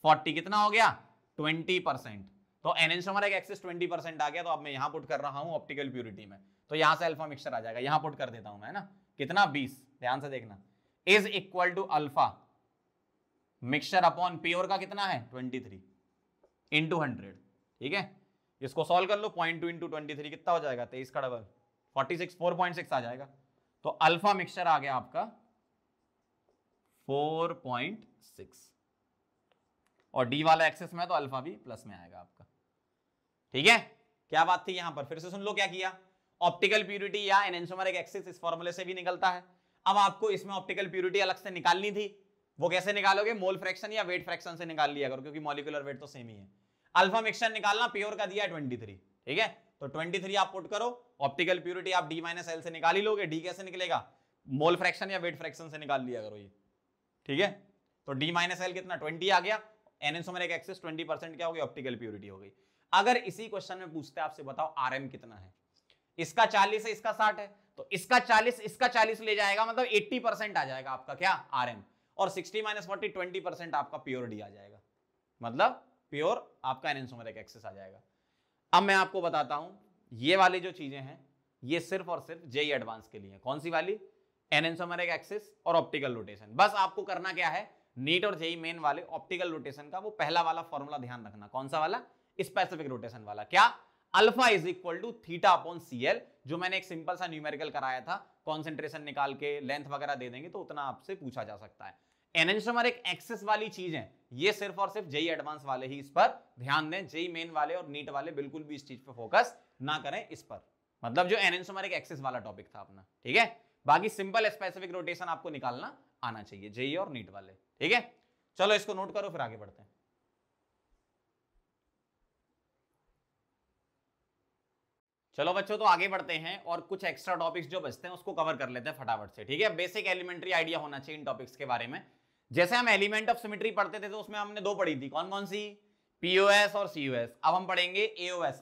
फोर्टी कितना हो गया ट्वेंटी परसेंट तो एन एनेंसोमर एक एक्सेस ट्वेंटी परसेंट आ गया तो अब मैं यहां पुट कर रहा हूं ऑप्टिकल प्योरिटी में तो यहां से अल्फा मिक्सर आ जाएगा यहां पुट कर देता हूं मैं ना कितना बीस ध्यान से देखना is equal to alpha mixture upon pure का कितना है ट्वेंटी थ्री इंटू हंड्रेड ठीक है इसको सॉल्व कर लो point two into twenty three कितना हो जाएगा तेईस का double forty six four point six आ जाएगा तो अल्फा मिक्सचर आ गया आपका फोर पॉइंट सिक्स और डी वाला एक्सेस में तो अल्फा भी प्लस में आएगा आपका ठीक है क्या बात थी यहां पर फिर से सुन लो क्या किया ऑप्टिकल प्यूरिटी या एनेंसोमेरिक एक्सिस इस फॉर्मूले से भी निकलता है अब आपको इसमें ऑप्टिकल प्यूरिटी अलग से निकालनी थी वो कैसे निकालोगे मोल फ्रैक्शन या वेट फ्रैक्शन से निकाल लिया करो क्योंकि मॉलिकुलर वेट तो सेम ही है अल्फा मिक्सचर निकालना प्योर का दिया है 23 ठीक है तो 23 आप पुट करो ऑप्टिकल प्योरिटी आप डी माइनस एल से निकाल ही लोगे डी कैसे निकलेगा मोल फ्रैक्शन या वेट फ्रैक्शन से निकाल लिया करो ये ठीक है तो डी माइनस एल कितना ट्वेंटी आ गया एनेसोमेरिक एक्सिस ट्वेंटी परसेंट क्या होगी ऑप्टिकल प्योरिटी हो गई अगर इसी क्वेश्चन में पूछते आपसे बताओ आर कितना है इसका चालीस है इसका साठ है तो इसका चालीस इसका चालीस ले जाएगा मतलब एट्टी परसेंट आ जाएगा आपका क्या आर एम और sixty minus forty twenty percent आपका प्योर डी आ जाएगा मतलब प्योर आपका एनसोमेरिक एक्सेस आ जाएगा अब मैं आपको बताता हूं ये वाली जो चीजें हैं ये सिर्फ और सिर्फ जेई एडवांस के लिए कौन सी वाली एनेंसोमेरिक एक्सेस और ऑप्टिकल रोटेशन बस आपको करना क्या है नीट और जेई मेन वाले ऑप्टिकल रोटेशन का वो पहला वाला फॉर्मूला ध्यान रखना कौन सा वाला स्पेसिफिक रोटेशन वाला क्या alpha is equal to theta upon C L जो मैंने एक सिंपल सा न्यूमेरिकल कराया था कॉन्सेंट्रेशन निकाल के लेंथ वगैरह दे देंगे तो उतना आपसे पूछा जा सकता है एनेंस्ट्रोमर एक एक्सेस वाली चीज है ये सिर्फ और सिर्फ जेई एडवांस e वाले ही इस पर ध्यान दें जेई मेन e वाले और नीट वाले बिल्कुल भी इस चीज पर फोकस ना करें इस पर मतलब जो एनेंस्ट्रोमर एक एक्सेस वाला टॉपिक था अपना ठीक है बाकी सिंपल स्पेसिफिक रोटेशन आपको निकालना आना चाहिए जेई e और नीट वाले ठीक है चलो इसको नोट करो फिर आगे बढ़ते हैं चलो बच्चों तो आगे बढ़ते हैं और कुछ एक्स्ट्रा टॉपिक्स जो बचते हैं उसको कवर कर लेते हैं फटाफट से ठीक है बेसिक एलिमेंट्री आइडिया होना चाहिए इन टॉपिक्स के बारे में जैसे हम एलिमेंट ऑफ सिमिट्री पढ़ते थे तो उसमें हमने दो पढ़ी थी कौन कौन सी पीओएस और सीओएस अब हम पढ़ेंगे एओएस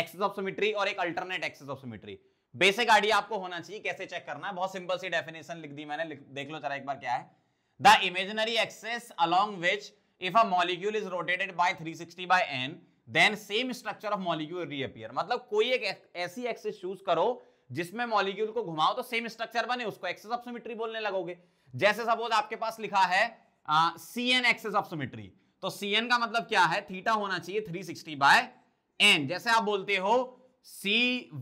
एक्सेस ऑफ सिमिट्री और एक alternate axis of symmetry basic idea आपको होना चाहिए कैसे चेक करना है बहुत सिंपल सी डेफिनेशन लिख दी मैंने देख लो जरा एक बार क्या है the imaginary axis along which if a molecule is rotated by three by n then same structure of molecule reappear मतलब कोई एक ऐसी एक्सेस चूज करो जिसमें मॉलिक्यूल को घुमाओ तो सेम स्ट्रक्चर बने उसको एक्सेस ऑफ सिमिट्री बोलने लगोगे जैसे सपोज आपके पास लिखा है C n axis of symmetry तो सी एन का मतलब क्या है थीटा होना चाहिए थ्री सिक्सटी बाय एन जैसे आप बोलते हो C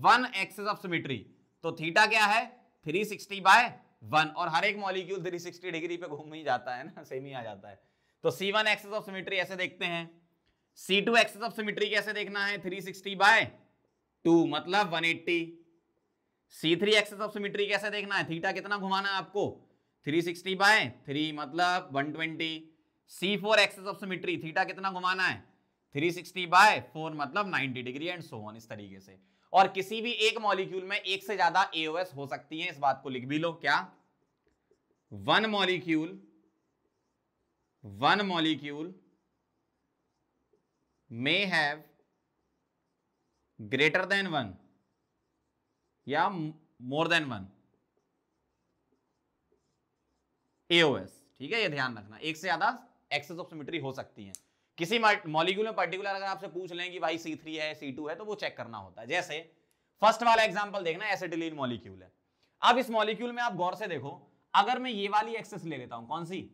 one axis of symmetry तो थीटा क्या है थ्री सिक्सटी बाय वन और हर एक मॉलिक्यूल थ्री सिक्सटी डिग्री पे घूम ही जाता है ना सेम ही आ जाता है तो C one axis of symmetry ऐसे देखते हैं C two axis of symmetry कैसे देखना है 360 सिक्सटी बाय टू मतलब 180 C three axis of symmetry कैसे देखना है थीटा कितना घुमाना है आपको 360 सिक्सटी बाय थ्री मतलब 120 twenty C four axis of symmetry theta कितना घुमाना है 360 सिक्सटी बाय फोर मतलब 90 डिग्री एंड सो ऑन इस तरीके से और किसी भी एक मॉलिक्यूल में एक से ज्यादा एओएस हो सकती है इस बात को लिख भी लो क्या one molecule one molecule may have greater than one या मोर देन वन एओएस ठीक है ये ध्यान रखना एक से ज्यादा एक्सेस ऑफ सिमेट्री हो सकती हैं किसी मॉलिक्यूल में पर्टिकुलर अगर आपसे पूछ लें कि भाई सी थ्री है सी टू है तो वो चेक करना होता है जैसे फर्स्ट वाला एग्जाम्पल देखना एसिटिलीन मॉलिक्यूल है अब इस मॉलिक्यूल में आप गौर से देखो अगर मैं ये वाली एक्सेस ले लेता हूं कौन सी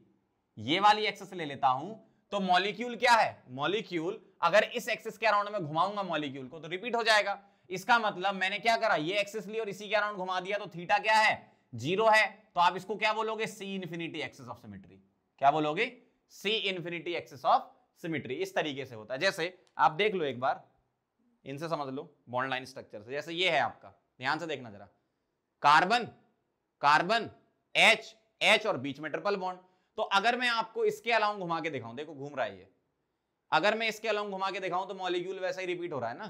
ये वाली एक्सेस ले लेता हूं तो मॉलिक्यूल क्या है मॉलिक्यूल अगर इस एक्सिस के अराउंड में घुमाऊंगा मॉलिक्यूल को तो रिपीट हो जाएगा इसका मतलब मैंने क्या करा ये एक्सिस ली और इसी के अराउंड घुमा दिया तो थीटा क्या है जीरो है तो आप इसको क्या बोलोगे C infinity axis of symmetry क्या बोलोगे C infinity axis of symmetry इस तरीके से होता है जैसे आप देख लो एक बार इनसे समझ लो बॉन्ड लाइन स्ट्रक्चर से जैसे ये है आपका ध्यान से देखना जरा कार्बन कार्बन एच एच और बीच में ट्रिपल बॉन्ड तो अगर मैं आपको इसके अलाउंग घुमा के दिखाऊं देखो घूम रहा है ये अगर मैं इसके अलाउंग घुमा के दिखाऊं तो मॉलिक्यूल वैसा ही रिपीट हो रहा है ना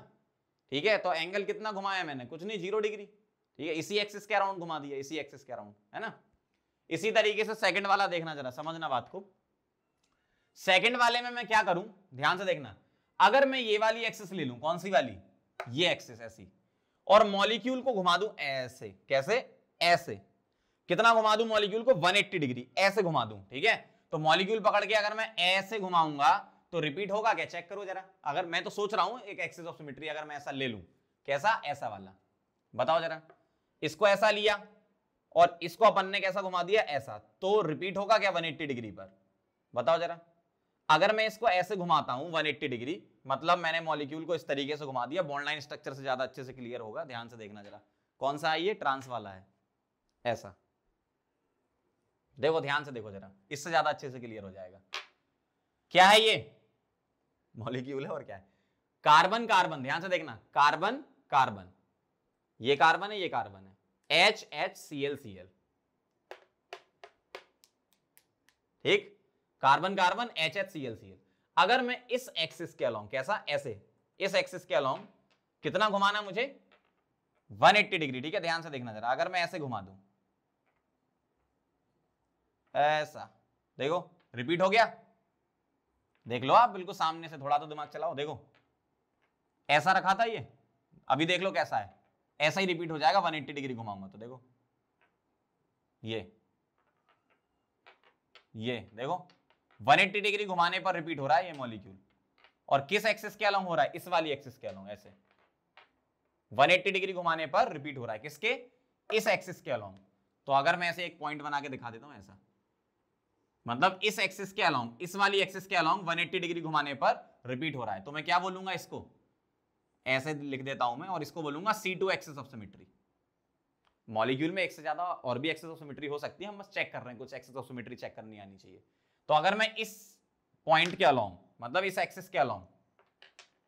ठीक है तो एंगल कितना घुमाया मैंने कुछ नहीं जीरो डिग्री ठीक है इसी एक्सिस के अराउंड घुमा दिया इसी एक्सिस के अराउंड है ना इसी तरीके से सेकंड वाला देखना जरा समझना बात को सेकंड वाले में मैं क्या करूं ध्यान से देखना अगर मैं ये वाली एक्सिस ले लू कौन सी वाली ये एक्सिस ऐसी और मॉलिक्यूल को घुमा दू ऐसे कैसे ऐसे कितना घुमा दू मॉलिक्यूल को 180 डिग्री ऐसे घुमा दू ठीक है तो मॉलिक्यूल पकड़ के अगर मैं ऐसे घुमाऊंगा तो रिपीट होगा क्या चेक करो जरा अगर मैं तो सोच रहा हूं एक एक्सेस ऑफ सिमिट्री अगर मैं ऐसा ले लू कैसा ऐसा वाला बताओ जरा इसको ऐसा लिया और इसको अपन ने कैसा घुमा दिया ऐसा तो रिपीट होगा क्या 180 डिग्री पर बताओ जरा अगर मैं इसको ऐसे घुमाता हूं 180 डिग्री मतलब मैंने मॉलिक्यूल को इस तरीके से घुमा दिया बॉन्डलाइन स्ट्रक्चर से ज्यादा अच्छे से क्लियर होगा ध्यान से देखना जरा कौन सा है ये ट्रांस वाला है ऐसा देखो ध्यान से देखो जरा इससे ज्यादा अच्छे से क्लियर हो जाएगा क्या है ये मॉलिक्यूल है और क्या है कार्बन कार्बन ध्यान से देखना कार्बन कार्बन ये कार्बन है ये कार्बन है H H C L C L ठीक carbon carbon H H C L C L अगर मैं इस एक्सिस के अलोंग कैसा ऐसे इस एक्सिस के अलोंग कितना घुमाना मुझे 180 डिग्री ठीक है ध्यान से देखना जरा अगर मैं ऐसे घुमा दूं ऐसा देखो रिपीट हो गया देख लो आप बिल्कुल सामने से थोड़ा तो दिमाग चलाओ देखो ऐसा रखा था ये अभी देख लो कैसा है ऐसा ही रिपीट हो जाएगा 180 डिग्री घुमाऊंगा तो देखो ये ये देखो 180 डिग्री घुमाने पर रिपीट हो रहा है ये मॉलिक्यूल और किस एक्सिस के अलोंग हो रहा है इस वाली एक्सिस के अलोंग ऐसे 180 डिग्री घुमाने पर रिपीट हो रहा है किसके इस एक्सिस के अलोंग तो अगर मैं ऐसे एक पॉइंट बना के दिखा देता हूं ऐसा मतलब इस एक्सिस के अलोंग इस वाली एक्सिस के अलोंग 180 डिग्री घुमाने पर रिपीट हो रहा है तो मैं क्या बोलूंगा इसको ऐसे लिख देता हूं मैं और इसको बोलूंगा C two axis of symmetry molecule में एक से ज्यादा और भी एक्सेस ऑफ सिमिट्री हो सकती है हम बस चेक कर रहे हैं कुछ एक्सेस ऑफ सिमिट्री चेक करनी आनी चाहिए तो अगर मैं इस पॉइंट के अलोंग मतलब इस एक्सेस के अलोंग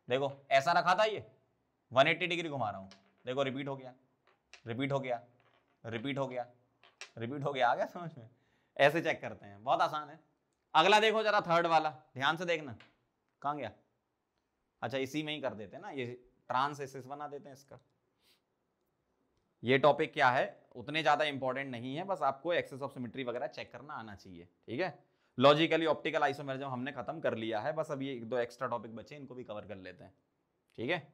देखो ऐसा रखा था ये एट्टी डिग्री घुमा रहा हूँ देखो रिपीट हो गया रिपीट हो गया रिपीट हो गया रिपीट हो गया आ गया समझ में ऐसे चेक करते हैं बहुत आसान है अगला देखो जरा थर्ड वाला ध्यान से देखना कहाँ गया अच्छा इसी में ही कर देते हैं ना ये ट्रांस एसेस बना देते हैं इसका ये टॉपिक क्या है उतने ज़्यादा इंपॉर्टेंट नहीं है बस आपको एक्सेस ऑफ सिमिट्री वगैरह चेक करना आना चाहिए ठीक है लॉजिकली ऑप्टिकल आइसोमेरिज्म हमने खत्म कर लिया है बस अब ये दो एक्स्ट्रा टॉपिक बचे इनको भी कवर कर लेते हैं ठीक है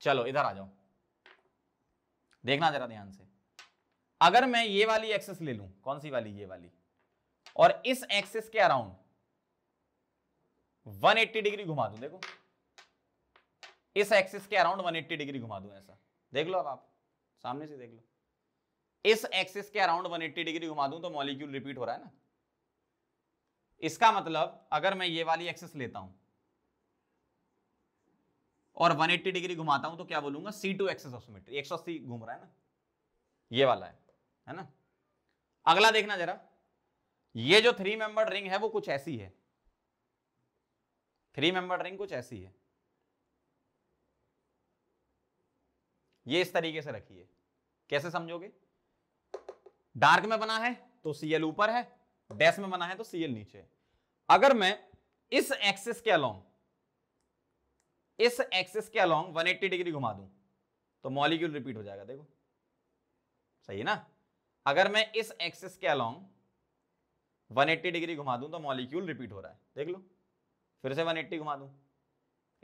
चलो इधर आ जाओ देखना जरा ध्यान से अगर मैं ये वाली एक्सेस ले लू कौन सी वाली ये वाली और इस एक्सेस के अराउंड 180 डिग्री घुमा दू देखो इस एक्सेस के अराउंड 180 डिग्री घुमा दू ऐसा देख लो अब आप सामने से देख लो इस एक्सेस के अराउंड 180 डिग्री घुमा दू तो मॉलिक्यूल रिपीट हो रहा है ना इसका मतलब अगर मैं ये वाली एक्सेस लेता हूं और 180 डिग्री घुमाता हूं तो क्या बोलूंगा C two axis of symmetry एक घूम रहा है ना ये वाला है है ना अगला देखना जरा ये जो थ्री मेंबर रिंग है वो कुछ ऐसी है थ्री मेंबर रिंग कुछ ऐसी है ये इस तरीके से रखिए कैसे समझोगे डार्क में बना है तो सीएल ऊपर है डैस में बना है तो सीएल नीचे अगर मैं इस एक्सिस के अलोंग इस एक्सिस के अलोंग 180 डिग्री घुमा दूं तो मॉलिक्यूल रिपीट हो जाएगा देखो सही है ना अगर मैं इस एक्सिस के अलोंग 180 डिग्री घुमा दूं तो मॉलिक्यूल रिपीट हो रहा है देख लो फिर से 180 घुमा दूं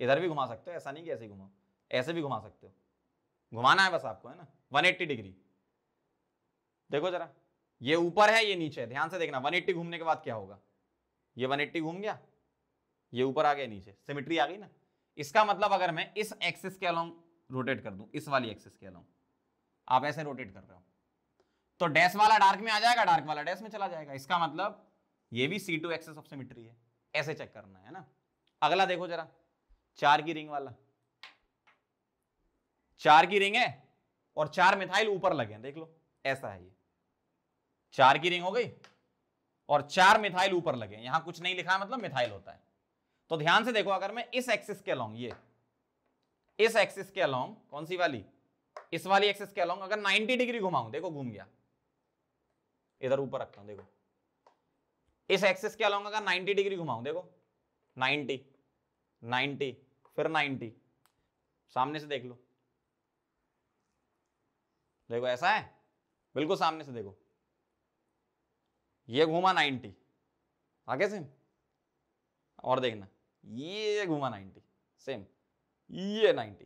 इधर भी घुमा सकते हो ऐसा नहीं कि ऐसे घुमाओ ऐसे भी घुमा सकते हो घुमाना है बस आपको है ना 180 डिग्री देखो जरा ये ऊपर है ये नीचे है ध्यान से देखना 180 घूमने के बाद क्या होगा ये 180 घूम गया ये ऊपर आ गया नीचे सिमिट्री आ गई ना इसका मतलब अगर मैं इस एक्सिस के अलोंग रोटेट कर दूं इस वाली एक्सिस के अलोंग आप ऐसे रोटेट कर रहे हो तो डैश वाला डार्क में आ जाएगा डार्क वाला डैश में चला जाएगा इसका मतलब ये भी C two axis of symmetry है ऐसे चेक करना है ना अगला देखो जरा चार की रिंग वाला चार की रिंग है और चार मिथाइल ऊपर लगे हैं देख लो ऐसा है ये चार की रिंग हो गई और चार मिथाइल ऊपर लगे यहां कुछ नहीं लिखा मतलब मिथाइल होता है तो ध्यान से देखो अगर मैं इस एक्सिस के अलोंग ये इस एक्सिस के अलोंग कौन सी वाली इस वाली एक्सिस के अलोंग अगर 90 डिग्री घुमाऊं देखो घूम गया इधर ऊपर रखता हूं देखो इस एक्सेस क्या लाऊंगा नाइन्टी डिग्री घुमाऊ देखो नाइन्टी नाइनटी फिर नाइन्टी सामने से देख लो देखो ऐसा है बिल्कुल सामने से देखो ये घूमा नाइन्टी आगे सेम और देखना ये घूमा नाइनटी सेम ये नाइनटी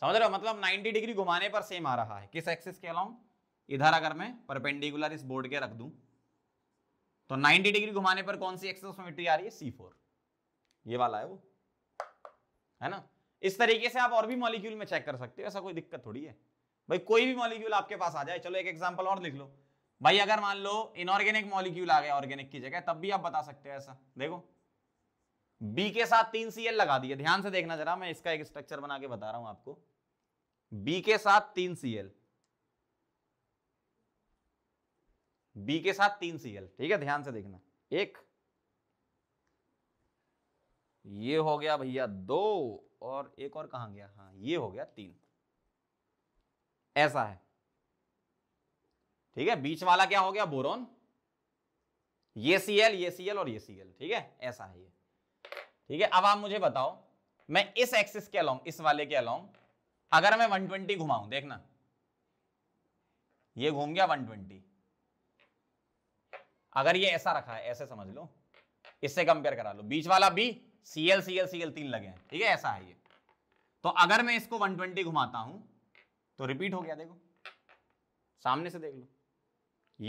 समझ रहे हो मतलब 90 डिग्री घुमाने पर सेम आ रहा है किस एक्सिस के अलाउंग इधर अगर मैं परपेंडिकुलर इस बोर्ड के रख दूं तो 90 डिग्री घुमाने पर कौन सी एक्सेस आ रही है सी फोर ये वाला है वो है ना इस तरीके से आप और भी मॉलिक्यूल में चेक कर सकते हो ऐसा कोई दिक्कत थोड़ी है भाई कोई भी मॉलिक्यूल आपके पास आ जाए चलो एक एग्जाम्पल और लिख लो भाई अगर मान लो इनऑर्गेनिक मॉलिक्यूल आ गया ऑर्गेनिक की जगह तब भी आप बता सकते हो ऐसा देखो बी के साथ तीन सी लगा दिए ध्यान से देखना जरा मैं इसका एक स्ट्रक्चर बना के बता रहा हूं आपको बी के साथ तीन सी एल बी के साथ तीन सीएल ठीक है ध्यान से देखना एक ये हो गया भैया दो और एक और कहा गया हाँ ये हो गया तीन ऐसा है ठीक है बीच वाला क्या हो गया बोरोन ये सीएल ये सीएल और ये सीएल ठीक है ऐसा है ये ठीक है अब आप मुझे बताओ मैं इस एक्सिस के अलोंग इस वाले के अलोंग अगर मैं 120 घुमाऊं देखना ये घूम गया 120 अगर ये ऐसा रखा है ऐसे समझ लो इससे कंपेयर करा लो बीच वाला B C L C L C L तीन लगे हैं ठीक है ऐसा है ये तो अगर मैं इसको 120 घुमाता हूं तो रिपीट हो गया देखो सामने से देख लो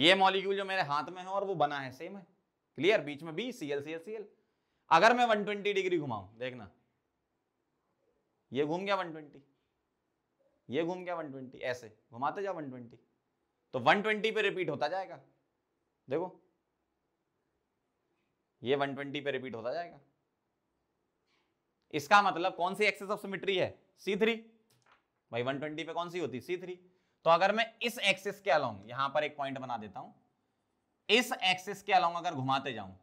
ये मॉलिक्यूल जो मेरे हाथ में है और वो बना है सेम है क्लियर बीच में B C L C L C L अगर मैं 120 डिग्री घुमाऊं देखना ये घूम गया 120 ये घूम गया 120 ऐसे घुमाते जाओ 120 तो 120 पे रिपीट होता जाएगा देखो ये 120 पे रिपीट होता जाएगा इसका मतलब कौन सी एक्सेस ऑफ सिमिट्री है सी थ्री भाई 120 पे कौन सी होती सी थ्री तो अगर मैं इस एक्सिस के अलोंग यहां पर एक पॉइंट बना देता हूं इस एक्सिस के अलोंग अगर घुमाते जाऊं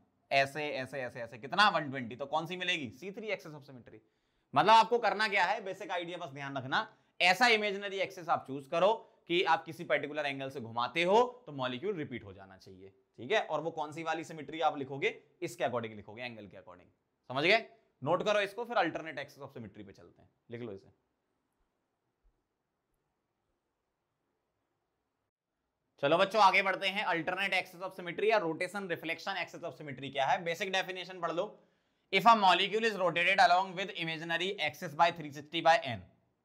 ऐसे ऐसे ऐसे ऐसे कितना 120 तो कौन सी मिलेगी C three axis of symmetry मतलब आपको करना क्या है बेसिक आइडिया बस ध्यान रखना ऐसा इमेजनरी एक्सेस आप चूज करो कि आप किसी पर्टिकुलर एंगल से घुमाते हो तो मॉलिक्यूल रिपीट हो जाना चाहिए ठीक है और वो कौन सी वाली सिमिट्री आप लिखोगे इसके अकॉर्डिंग लिखोगे एंगल के अकॉर्डिंग समझ गए नोट करो इसको फिर अल्टरनेट एक्सेस ऑफ सिमिट्री पे चलते हैं लिख लो इसे चलो बच्चों आगे बढ़ते हैं अल्टरनेट एक्सेस ऑफ सिमिट्री या rotation reflection axis of symmetry क्या है बेसिक डेफिनेशन पढ़ लो if a molecule is rotated along with imaginary axis by 360 by n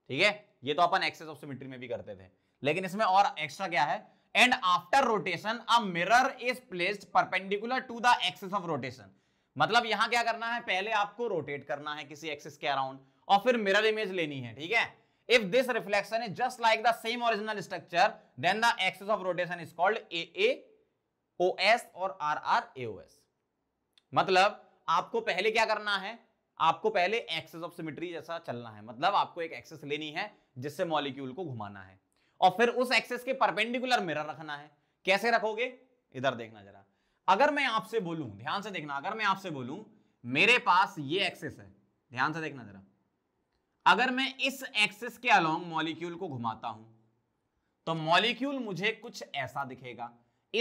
ठीक है ये तो अपन एक्सेस ऑफ सिमिट्री में भी करते थे लेकिन इसमें और एक्स्ट्रा क्या है and after rotation a mirror is placed perpendicular to the axis of rotation मतलब यहां क्या करना है पहले आपको रोटेट करना है किसी एक्सिस के अराउंड और फिर मिरर इमेज लेनी है ठीक है is just like the same original structure then the axis of rotation is called a A O S और एस मतलब आपको पहले क्या करना है आपको पहले एक्सेस ऑफ सिमिट्री जैसा चलना है मतलब आपको एक एक्सेस लेनी है जिससे मॉलिक्यूल को घुमाना है और फिर उस एक्सेस के परपेंडिकुलर मिरर रखना है कैसे रखोगे इधर देखना जरा अगर मैं आपसे बोलूं ध्यान से देखना अगर मैं आपसे बोलूं मेरे पास ये एक्सेस है ध्यान से देखना जरा अगर मैं इस एक्सेस के अलोंग मॉलिक्यूल को घुमाता हूं तो मॉलिक्यूल मुझे कुछ ऐसा दिखेगा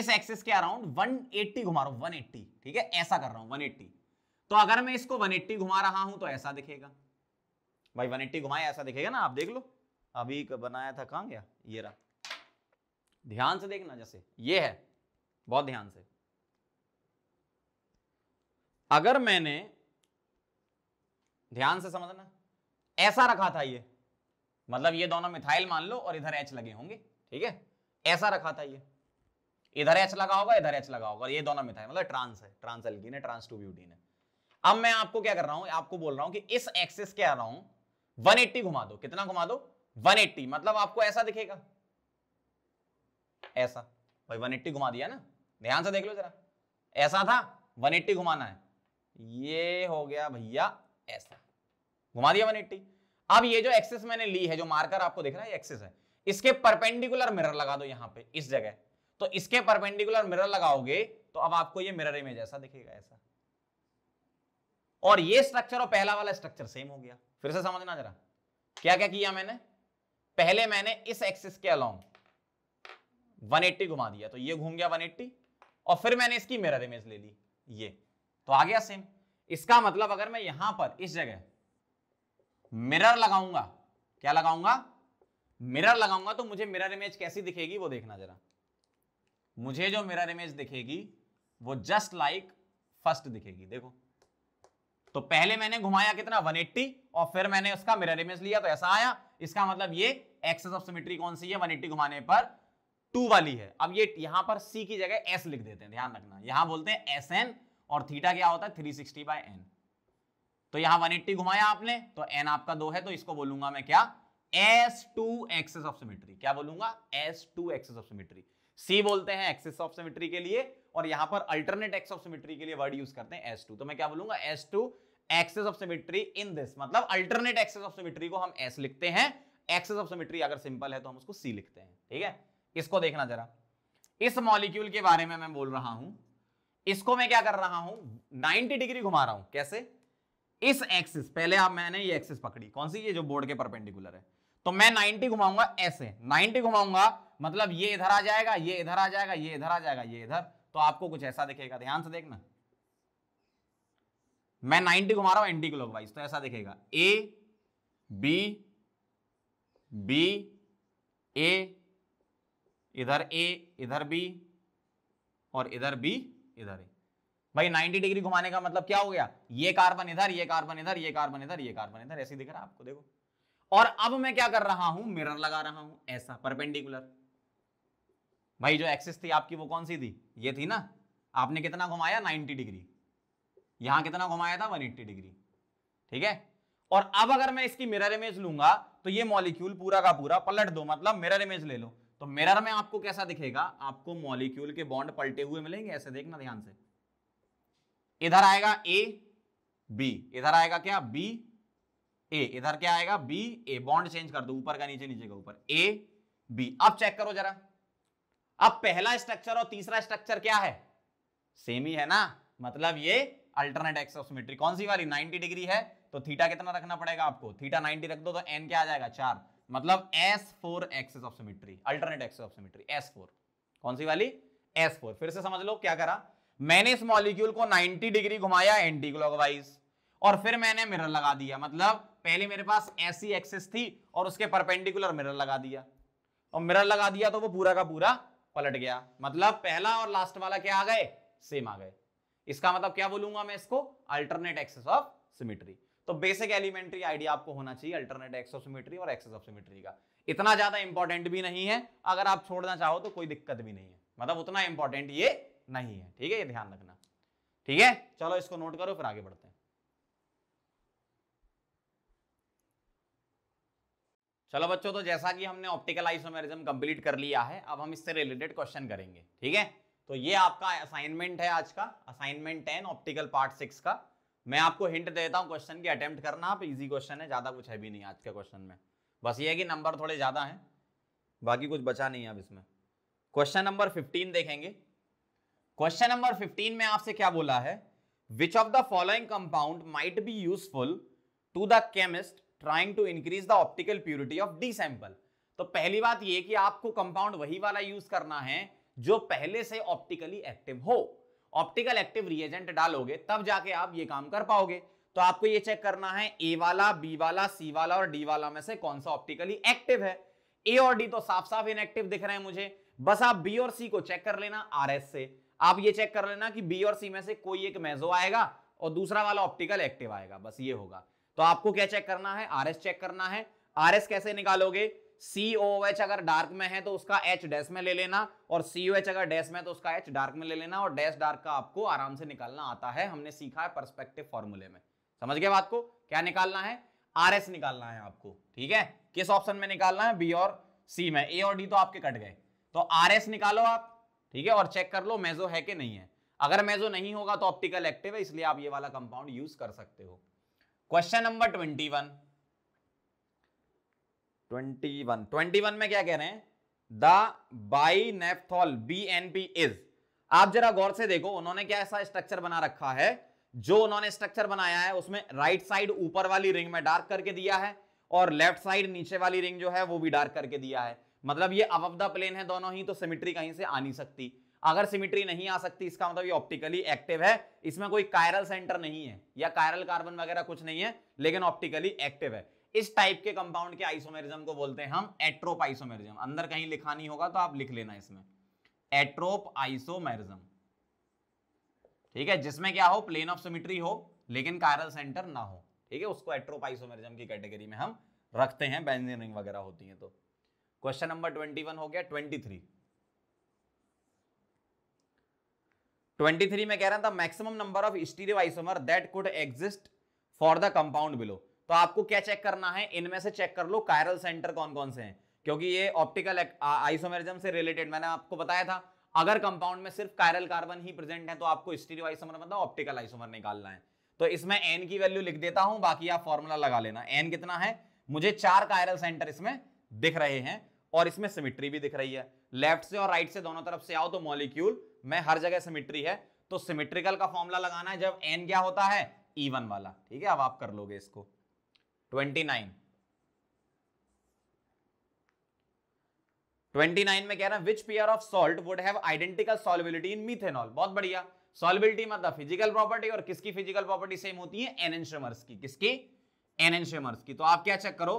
इस एक्सेस के अराउंड 180 घुमा रहा हूं 180 ठीक है ऐसा कर रहा हूं 180 तो अगर मैं इसको 180 घुमा रहा हूं तो ऐसा दिखेगा भाई 180 घुमाए ऐसा दिखेगा ना आप देख लो अभी बनाया था कहाँ गया ये रहा ध्यान से देखना जैसे ये है बहुत ध्यान से अगर मैंने ध्यान से समझना ऐसा रखा था ये मतलब ये दोनों मिथाइल मान लो और इधर एच लगे होंगे ठीक है ऐसा रखा था ये इधर एच लगा होगा इधर एच लगा होगा ये दोनों मिथाइल मतलब ट्रांस है ट्रांस एल्किन है ट्रांस टू ब्यूटीन है अब मैं आपको क्या कर रहा हूं आपको बोल रहा हूं कि इस एक्सिस के आ रहा हूं 180 घुमा दो कितना घुमा दो 180 मतलब आपको ऐसा दिखेगा ऐसा भाई 180 घुमा दिया ना ध्यान से देख लो जरा ऐसा था 180 घुमाना है ये हो गया भैया ऐसा घुमा दिया 180 अब ये जो एक्सेस मैंने ली है जो मार्कर आपको दिख रहा है एक्सेस है इसके परपेंडिकुलर मिरर लगा दो यहां पे इस जगह तो इसके परपेंडिकुलर मिरर लगाओगे तो अब आपको ये मिरर इमेज ऐसा दिखेगा ऐसा और ये स्ट्रक्चर और पहला वाला स्ट्रक्चर सेम हो गया फिर से समझना जरा क्या क्या किया मैंने पहले मैंने इस एक्सिस के अलोंग 180 घुमा दिया तो ये घूम गया 180 और फिर मैंने इसकी मिरर इमेज ले ली ये तो आ गया सेम इसका मतलब अगर मैं यहां पर इस जगह मिरर लगाऊंगा क्या लगाऊंगा मिरर लगाऊंगा तो मुझे मिरर इमेज कैसी दिखेगी वो देखना जरा मुझे जो मिरर इमेज दिखेगी वो जस्ट लाइक फर्स्ट दिखेगी देखो तो पहले मैंने घुमाया कितना 180 और फिर मैंने उसका मिरर इमेज लिया तो ऐसा आया इसका मतलब ये एक्सेस ऑफ सिमेट्री कौन सी है 180 घुमाने पर टू वाली है अब ये यहां पर सी की जगह एस लिख देते हैं ध्यान रखना यहां बोलते हैं एस एन और थीटा क्या होता है थ्री सिक्सटी बाई एन तो यहां 180 घुमाया आपने तो एन आपका दो है तो इसको बोलूंगा मैं क्या S two axis of symmetry क्या बोलूंगा S two axis of symmetry C बोलते हैं एक्सेस ऑफ सिमेट्री के लिए और यहां पर अल्टरनेट एक्स ऑफ सिमेट्री के लिए वर्ड यूज करते हैं एस टू तो मैं क्या बोलूंगा S two axis of symmetry in this मतलब अल्टरनेट एक्सेस ऑफ सिमेट्री को हम एस लिखते हैं एक्सेस ऑफ सिमेट्री अगर सिंपल है तो हम उसको सी लिखते हैं ठीक है इसको देखना जरा इस मॉलिक्यूल के बारे में मैं बोल रहा हूं इसको मैं क्या कर रहा हूं नाइनटी डिग्री घुमा रहा हूं कैसे इस एक्सिस पहले आप मैंने ये एक्सिस पकड़ी कौन सी ये जो बोर्ड के परपेंडिकुलर है तो मैं 90 घुमाऊंगा ऐसे 90 घुमाऊंगा मतलब ये इधर आ जाएगा ये इधर आ जाएगा ये इधर आ जाएगा ये इधर तो आपको कुछ ऐसा दिखेगा ध्यान से देखना मैं 90 घुमा रहा हूं एंटी क्लॉकवाइज तो ऐसा दिखेगा ए बी बी ए इधर ए इधर बी और इधर बी इधर ए भाई 90 डिग्री घुमाने का मतलब क्या हो गया ये कार्बन इधर ये कार्बन इधर ये कार्बन इधर ये कार्बन इधर ऐसे दिख रहा है आपको देखो और अब मैं क्या कर रहा हूं मिरर लगा रहा हूं ऐसा परपेंडिकुलर भाई जो एक्सिस थी आपकी वो कौन सी थी ये थी ना आपने कितना घुमाया 90 डिग्री यहां कितना घुमाया था 180 डिग्री ठीक है और अब अगर मैं इसकी मिरर इमेज लूंगा तो ये मॉलिक्यूल पूरा का पूरा पलट दो मतलब मिरर इमेज ले लो तो मिरर में आपको कैसा दिखेगा आपको मॉलिक्यूल के बॉन्ड पलटे हुए मिलेंगे ऐसे देखना ध्यान से इधर आएगा ए बी इधर आएगा क्या बी ए इधर क्या आएगा बी ए बॉन्ड चेंज कर दो ऊपर का नीचे नीचे का ऊपर ए बी अब चेक करो जरा अब पहला स्ट्रक्चर और तीसरा स्ट्रक्चर क्या है सेम ही है ना मतलब ये अल्टरनेट एक्स ऑफ सिमेट्री कौन सी वाली 90 डिग्री है तो थीटा कितना रखना पड़ेगा आपको थीटा 90 रख दो तो एन क्या आ जाएगा चार मतलब S four axis of symmetry alternate axis of symmetry S four कौन सी वाली एस फोर फिर से समझ लो क्या करा मैंने इस मॉलिक्यूल को नाइनटी डिग्री घुमाया एंटी क्लॉकवाइज और फिर मैंने मिरर लगा दिया मतलब पहले मेरे पास ऐसी एक्सेस थी और उसके परपेंडिकुलर मिरर लगा दिया और मिरर लगा दिया तो वो पूरा का पूरा पलट गया मतलब पहला और लास्ट वाला क्या आ गए सेम आ गए इसका मतलब क्या बोलूंगा मैं इसको अल्टरनेट एक्सेस ऑफ सिमिट्री तो बेसिक एलिमेंट्री आइडिया आपको होना चाहिए अल्टरनेट एक्स ऑफ सिमिट्री और एक्सेस ऑफ सिमिट्री का इतना ज्यादा इंपॉर्टेंट भी नहीं है अगर आप छोड़ना चाहो तो कोई दिक्कत भी नहीं है मतलब उतना इंपॉर्टेंट ये नहीं है ठीक है ये ध्यान रखना ठीक है चलो इसको नोट करो फिर आगे बढ़ते हैं चलो बच्चों तो जैसा कि हमने ऑप्टिकल आइसोमेरिज्म कंप्लीट कर लिया है अब हम इससे रिलेटेड क्वेश्चन करेंगे ठीक है तो ये आपका असाइनमेंट है आज का assignment ten optical part six का मैं आपको हिंट देता हूँ क्वेश्चन की अटेम्प्ट करना आप इजी क्वेश्चन है ज़्यादा कुछ है भी नहीं आज के क्वेश्चन में बस ये है कि नंबर थोड़े ज़्यादा हैं बाकी कुछ बचा नहीं है अब इसमें क्वेश्चन नंबर फिफ्टीन देखेंगे क्वेश्चन नंबर फिफ्टीन में आपसे क्या बोला है which of the following compound might be useful to the chemist trying to increase the optical purity of the sample तो पहली बात ये कि आपको कंपाउंड वही वाला यूज करना है जो पहले से ऑप्टिकली एक्टिव हो ऑप्टिकल एक्टिव रिएजेंट डालोगे तब जाके आप ये काम कर पाओगे तो आपको ये चेक करना है ए वाला बी वाला सी वाला और डी वाला में से कौन सा ऑप्टिकली एक्टिव है ए और डी तो साफ साफ इनएक्टिव दिख रहे हैं मुझे बस आप बी और सी को चेक कर लेना आर एस से आप ये चेक कर लेना कि बी और सी में से कोई एक मेजो आएगा और दूसरा वाला ऑप्टिकल एक्टिव आएगा बस ये होगा तो आपको क्या चेक करना है आर एस चेक करना है आर एस कैसे निकालोगे सी ओ एच अगर डार्क में है तो उसका एच डैश में ले लेना और सी ओ एच अगर डैश में तो उसका एच डार्क में ले लेना और डैश डार्क का आपको आराम से निकालना आता है हमने सीखा है परस्पेक्टिव फॉर्मूले में समझ गया बात को क्या निकालना है आर एस निकालना है आपको ठीक है किस ऑप्शन में निकालना है बी और सी में ए और डी तो आपके कट गए तो आर एस निकालो आप ठीक है और चेक कर लो मेजो है कि नहीं है अगर मेजो नहीं होगा तो ऑप्टिकल एक्टिव है इसलिए आप ये वाला कंपाउंड यूज कर सकते हो question number twenty one twenty one twenty one में क्या कह रहे हैं the binaphthol B N P is आप जरा गौर से देखो उन्होंने क्या ऐसा स्ट्रक्चर बना रखा है जो उन्होंने स्ट्रक्चर बनाया है उसमें राइट साइड ऊपर वाली रिंग में डार्क करके दिया है और लेफ्ट साइड नीचे वाली रिंग जो है वो भी डार्क करके दिया है मतलब ये अब द प्लेन है दोनों ही तो सिमिट्री कहीं से आ नहीं सकती अगर सिमिट्री नहीं आ सकती इसका मतलब ये ऑप्टिकली एक्टिव है इसमें कोई कायरल सेंटर नहीं है या कायरल कार्बन वगैरह कुछ नहीं है लेकिन ऑप्टिकली एक्टिव है इस टाइप के कंपाउंड के आइसोमेरिज्म को बोलते हैं हम एट्रोप आइसोमेरिज्म अंदर कहीं लिखा नहीं होगा तो आप लिख लेना इसमें एट्रोप आइसोमेरिज्म ठीक है जिसमें क्या हो प्लेन ऑफ सिमिट्री हो लेकिन कायरल सेंटर ना हो ठीक है उसको एट्रोप आइसोमेरिज्म की कैटेगरी में हम रखते हैं बेंजीन रिंग वगैरह होती है तो क्वेश्चन नंबर ट्वेंटी वन हो गया ट्वेंटी थ्री ट्वेंटी थ्री में कह रहा था maximum number of stereo stereoisomer that could exist for the compound below तो आपको क्या चेक करना है इनमें से चेक कर लो कायरल सेंटर कौन कौन से हैं क्योंकि ये ऑप्टिकल आइसोमेरिज्म से रिलेटेड मैंने आपको बताया था अगर कंपाउंड में सिर्फ कायरल कार्बन ही प्रेजेंट है तो आपको स्टीरियो आइसोमर मतलब ऑप्टिकल आइसोमर निकालना है तो इसमें एन की वैल्यू लिख देता हूं बाकी आप फॉर्मूला लगा लेना एन कितना है मुझे चार कायरल सेंटर इसमें दिख रहे हैं और इसमें सिमिट्री भी दिख रही है लेफ्ट से और राइट से दोनों तरफ से आओ तो मॉलिक्यूल में हर जगह सिमिट्री है तो सिमिट्रिकल का फॉर्मूला लगाना है जब एन क्या होता है ई e वाला ठीक है अब आप कर लोगे इसको ट्वेंटी नाइन ट्वेंटी नाइन में कह रहा है which pair of salt would have identical solubility in methanol बहुत बढ़िया सॉलिबिलिटी मतलब फिजिकल प्रॉपर्टी और किसकी फिजिकल प्रॉपर्टी सेम होती है एनेंशमर्स की किसकी एनेंशमर्स की तो आप क्या चेक करो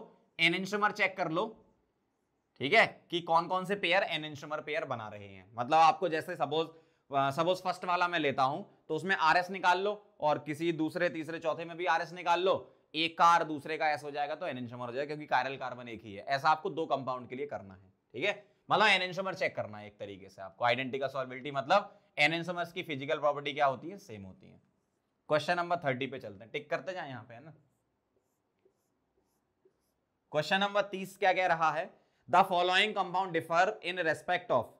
एनेंशमर चेक कर लो ठीक है कि कौन कौन से पेयर एनेंशमर पेयर बना रहे हैं मतलब आपको जैसे सपोज सपोज फर्स्ट वाला मैं लेता हूं तो उसमें आर निकाल लो और किसी दूसरे तीसरे चौथे में भी आर निकाल लो एक कार दूसरे का एस हो जाएगा तो एनेंशमर हो जाएगा क्योंकि कायरल कार्बन एक ही है ऐसा आपको दो कंपाउंड के लिए करना है ठीक है मतलब एनेंशमर चेक करना है एक तरीके से आपको आइडेंटिटी सॉलिबिलिटी मतलब एनेंशमर्स की फिजिकल प्रॉपर्टी क्या होती है सेम होती है क्वेश्चन नंबर थर्टी पे चलते हैं टिक करते जाए यहाँ पे है ना क्वेश्चन नंबर तीस क्या कह रहा है the following compound differ in respect of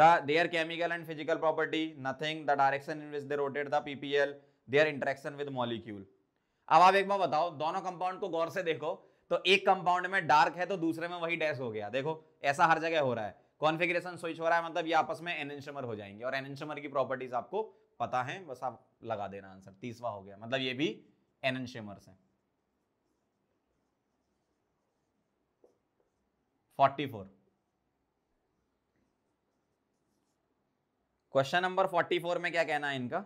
the their chemical and physical property nothing the direction in which they rotate the PPL their interaction with molecule अब आप एक बार बताओ दोनों कंपाउंड को गौर से देखो तो एक कंपाउंड में डार्क है तो दूसरे में वही डैश हो गया देखो ऐसा हर जगह हो रहा है कॉन्फिग्रेशन स्विच हो रहा है मतलब ये आपस में एनेंशमर हो जाएंगे और एनेंशमर की प्रॉपर्टीज आपको पता है बस आप लगा देना आंसर तीसवा हो गया मतलब ये भी एनेंशमर्स हैं फोर्टी क्वेश्चन नंबर 44 में क्या कहना है इनका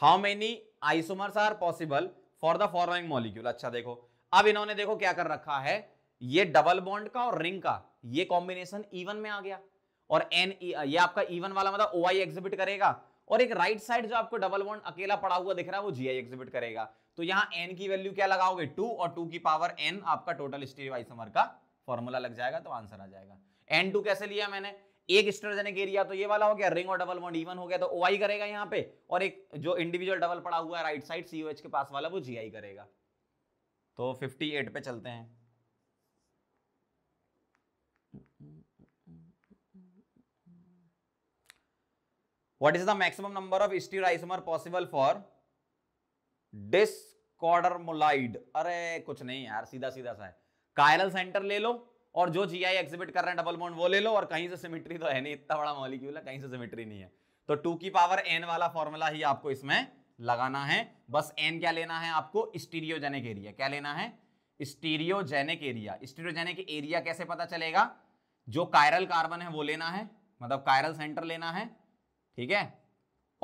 how many isomers are possible for the following molecule अच्छा देखो अब इन्होंने देखो क्या कर रखा है ये डबल बॉन्ड का और रिंग का ये कॉम्बिनेशन इवन में आ गया और एन e, ये आपका इवन वाला मतलब ओ एग्जिबिट करेगा और एक राइट साइड जो आपको डबल बॉन्ड अकेला पड़ा हुआ दिख रहा है वो जी एग्जिबिट करेगा तो यहाँ एन की वैल्यू क्या लगाओगे टू और टू की पावर एन आपका टोटल स्टीरियो आइसोमर का फॉर्मूला लग जाएगा तो आंसर आ जाएगा एन टू कैसे लिया मैंने एक स्टरजेनिक एरिया तो ये वाला हो गया रिंग और डबल बॉन्ड इवन हो गया तो ओ करेगा यहाँ पे और एक जो इंडिविजुअल डबल पड़ा हुआ है राइट साइड सी के पास वाला वो जी करेगा तो 58 पे चलते हैं what is the maximum number of stereoisomer possible for discordermolide अरे कुछ नहीं यार सीधा सीधा सा है कायरल सेंटर ले लो और जो जी आई एग्जिबिट कर रहे हैं डबल बॉन्ड वो ले लो और कहीं से सिमिट्री तो है नहीं इतना बड़ा मॉलिक्यूल है कहीं से सिमिट्री नहीं है तो टू की पावर एन वाला फॉर्मूला ही आपको इसमें लगाना है बस एन क्या लेना है आपको स्टीरियोजेनिक एरिया क्या लेना है स्टीरियोजेनिक एरिया स्टीरियोजेनिक एरिया कैसे पता चलेगा जो कायरल कार्बन है वो लेना है मतलब कायरल सेंटर लेना है ठीक है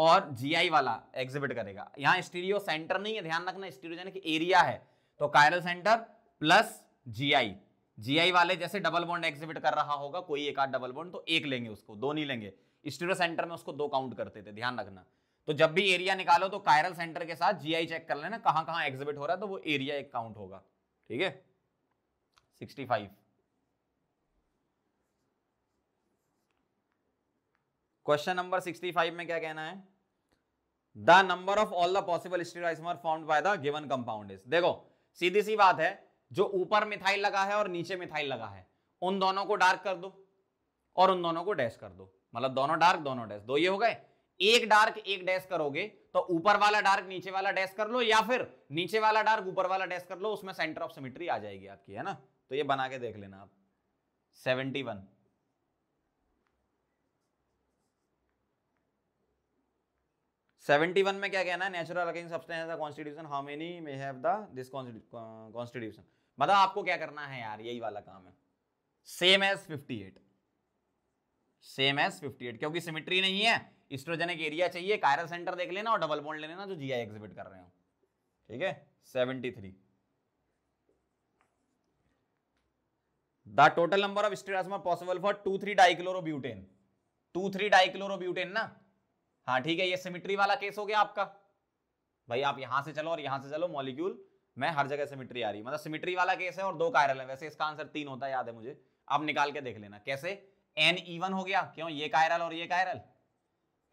और जीआई वाला एग्जिबिट करेगा यहाँ स्टीरियो सेंटर नहीं है ध्यान रखना स्टीरियोजेनिक एरिया है तो chiral centre plus GI GI वाले जैसे डबल बॉन्ड एग्जिबिट कर रहा होगा कोई एक आध डबल बॉन्ड तो एक लेंगे उसको दो नहीं लेंगे स्टीरो सेंटर में उसको दो काउंट करते थे ध्यान रखना तो जब भी एरिया निकालो तो कायरल सेंटर के साथ जीआई चेक कर लेना कहां कहां एग्जिबिट हो रहा है तो वो एरिया एक काउंट होगा ठीक है sixty five question number sixty five में क्या कहना है the number of all the possible stereomer formed by the given compound is देखो सीधी सी बात है जो ऊपर मिथाइल लगा है और नीचे मिथाइल लगा है उन दोनों को डार्क कर दो और उन दोनों को डैश कर दो मतलब दोनों डार्क दोनों डैश दो ये हो गए एक डार्क एक डैश करोगे तो ऊपर वाला डार्क नीचे वाला डैश कर लो या फिर नीचे वाला डार्क ऊपर वाला डैश कर लो उसमें सेंटर ऑफ सिमिट्री आ जाएगी आपकी है ना तो ये बना के देख लेना आप सेवेंटी वन सेवेंटी वन में क्या कहना है natural against substance constitution how many may have the this constitution मतलब आपको क्या करना है यार यही वाला काम है same as fifty eight same as fifty eight क्योंकि सिमिट्री नहीं है इस्ट्रोजेनिक एरिया चाहिए कायरल सेंटर देख लेना और डबल बॉन्ड ले लेना जो जी आई एग्जिबिट कर रहे हो ठीक है three the total number of stereoisomer possible for two three dichlorobutane two three dichlorobutane ना हाँ ठीक है ये सिमिट्री वाला केस हो गया आपका भाई आप यहां से चलो और यहां से चलो मॉलिक्यूल मैं हर जगह सिमिट्री आ रही मतलब सिमिट्री वाला केस है और दो कायरल है वैसे इसका आंसर तीन होता है याद है मुझे आप निकाल के देख लेना कैसे एन ईवन हो गया क्यों ये कायरल और ये कायरल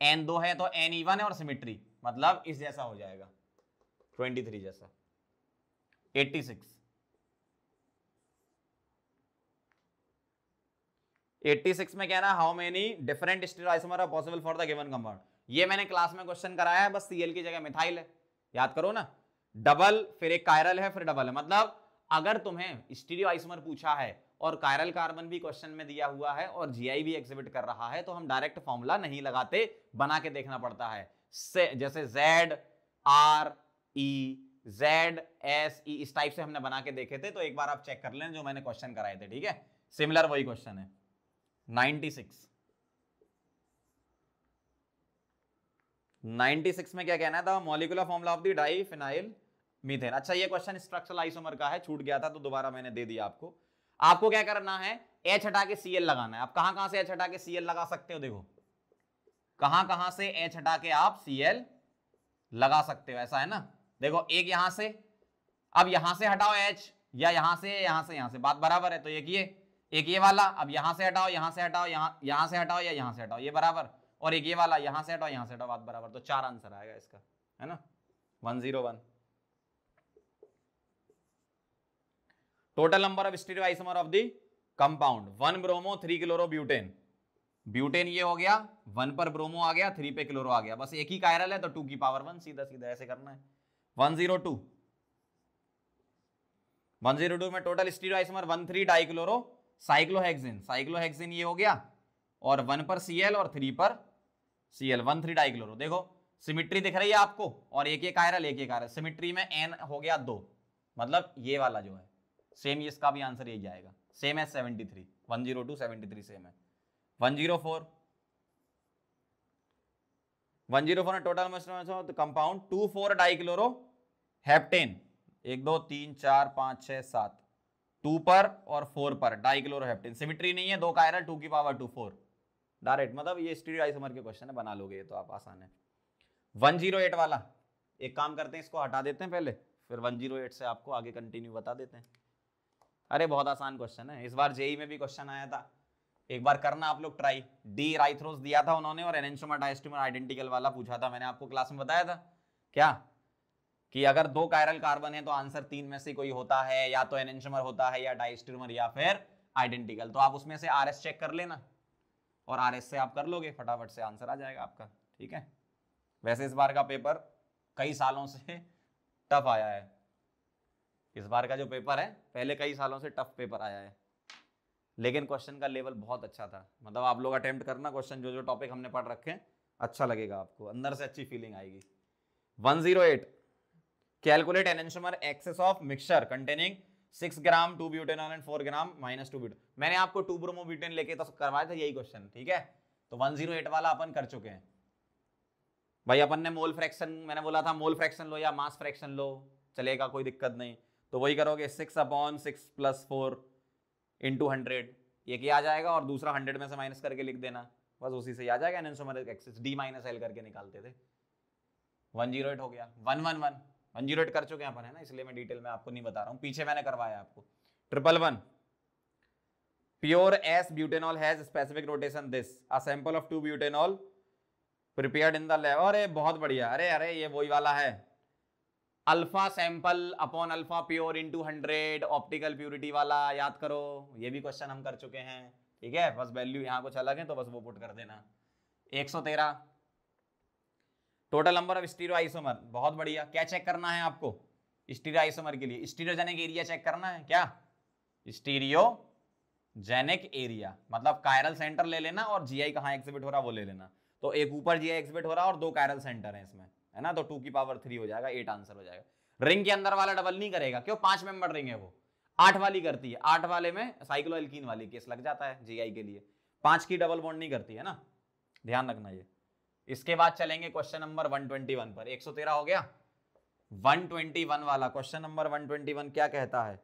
एन दो है तो एन ईवन है और सिमिट्री मतलब इस जैसा हो जाएगा ट्वेंटी थ्री जैसा एट्टी सिक्स एट्टी सिक्स में कहना how many different stereoisomer are possible for the given compound ये मैंने क्लास में क्वेश्चन कराया है बस सीएल की जगह मिथाइल है याद करो ना डबल फिर एक कायरल है फिर डबल है मतलब अगर तुम्हें स्टीरियो आइसमर पूछा है और कायरल कार्बन भी क्वेश्चन में दिया हुआ है और जी भी एग्जिबिट कर रहा है तो हम डायरेक्ट फॉर्मूला नहीं लगाते बना के देखना पड़ता है से, जैसे Z R E Z S E इस टाइप से हमने बना के देखे थे तो एक बार आप चेक कर लें जो मैंने क्वेश्चन कराए थे ठीक है सिमिलर वही क्वेश्चन है 96 96 में क्या कहना था molecular formula of the diphenylmethane अच्छा ये क्वेश्चन स्ट्रक्चरल आइसोमर का है छूट गया था तो दोबारा मैंने दे दिया आपको आपको क्या करना है एच हटा के सीएल लगाना है आप कहां कहां से एच हटा के सीएल लगा सकते हो देखो कहां कहां से एच हटा के आप सीएल लगा सकते हो ऐसा है ना देखो एक यहां से अब यहां से हटाओ एच या यहां से यहां से यहां से बात बराबर है तो एक ये एक ये वाला अब यहां से हटाओ यहां से हटाओ यहाँ यहां से हटाओ या यहां से हटाओ ये बराबर और एक ये वाला यहां से हटाओ यहां से हटाओ बात बराबर तो चार आंसर आएगा इसका है ना one zero one total number of stereo isomer of the compound one bromo three chloro butane butane ये हो गया वन पर ब्रोमो आ गया थ्री पे क्लोरो आ गया बस एक ही कायरल है तो टू की पावर वन सीधा सीधा ऐसे करना है one zero two one zero two में total stereo isomer one three dichloro cyclohexene cyclohexene ये हो गया और वन पर सी और थ्री पर C L one three dichloro देखो सिमिट्री दिख रही है आपको और एक एक आयरल एक एक आयरल सिमिट्री में एन हो गया दो मतलब ये वाला जो है सेम ये इसका भी आंसर यही आएगा सेम है seventy three one zero two seventy three same है one zero four one zero four total compound two four dichloro heptane एक दो तीन चार पांच छह सात टू पर और फोर पर डाई क्लोरो हेप्टेन सिमिट्री नहीं है दो का टू की पावर टू फोर डायरेक्ट मतलब ये स्टीरियो आइसोमर के क्वेश्चन है बना लोगे ये तो आप आसान है वन जीरो एट वाला एक काम करते हैं इसको हटा देते हैं पहले फिर वन जीरो एट से आपको आगे कंटिन्यू बता देते हैं अरे बहुत आसान क्वेश्चन है इस बार जेई में भी क्वेश्चन आया था एक बार करना आप लोग ट्राई डी राइथ्रोस दिया था उन्होंने और एनेंशोमा आइडेंटिकल वाला पूछा था मैंने आपको क्लास में बताया था क्या कि अगर दो कायरल कार्बन है तो आंसर तीन में से कोई होता है या तो एनेंशोमर होता है या डाइस्टिमर या फिर आइडेंटिकल तो आप उसमें से आर चेक कर लेना और आर से आप कर लोगे फटाफट से आंसर आ जाएगा आपका ठीक है वैसे इस बार का पेपर कई सालों से टफ आया है इस बार का जो पेपर है पहले कई सालों से टफ पेपर आया है लेकिन क्वेश्चन का लेवल बहुत अच्छा था मतलब आप लोग अटेम्प्ट करना क्वेश्चन जो जो टॉपिक हमने पढ़ रखे हैं अच्छा लगेगा आपको अंदर से अच्छी फीलिंग आएगी 108 calculate enantiomer excess of mixture containing six gram two butanol and four gram minus two butane मैंने आपको टू ब्रोमो ब्यूटेन लेके तो करवाया था यही क्वेश्चन ठीक है तो 108 वाला अपन कर चुके हैं भाई अपन ने मोल फ्रैक्शन मैंने बोला था मोल फ्रैक्शन लो या मास फ्रैक्शन लो चलेगा कोई दिक्कत नहीं तो वही करोगे six upon six plus four into hundred ये आ जाएगा और दूसरा हंड्रेड में से माइनस करके लिख देना बस उसी से आ जाएगा एक्सिस डी माइनस एल करके निकालते थे वन जीरो एट हो गया one one one one zero eight कर चुके हैं अपन है ना इसलिए मैं डिटेल में आपको नहीं बता रहा हूँ पीछे मैंने करवाया आपको triple one pure S butanol has specific rotation this a sample of two butanol prepared in the lab अरे बहुत बढ़िया अरे अरे ये वही वाला है alpha sample upon alpha pure two hundred optical purity वाला याद करो ये भी क्वेश्चन हम कर चुके हैं ठीक है बस वैल्यू यहाँ कुछ अलग है तो बस वो पुट कर देना 113 total number of stereo isomer बहुत बढ़िया क्या चेक करना है आपको स्टीरो आइसोमर के लिए स्टीरियोजेनिक एरिया चेक करना है क्या स्टीरियोजेनिक एरिया मतलब कायरल सेंटर ले लेना और जीआई कहाँ एक्सिबिट हो रहा है वो ले लेना तो एक ऊपर जीआई एक्सिबिट हो रहा है और दो कायरल सेंटर है इसमें है ना तो टू की पावर थ्री हो जाएगा एट आंसर हो जाएगा रिंग के अंदर वाला डबल नहीं करेगा क्यों पांच मेंबर रिंग है वो आठ वाली करती है आठ वाले में साइक्लोएल्कीन वाली केस लग जाता है जीआई के लिए पांच की डबल बॉन्ड नहीं करती है ना ध्यान रखना ये इसके बाद चलेंगे question number one twenty one पर एक सौ तेरह हो गया वन ट्वेंटी वन वाला question number one twenty one क्या कहता है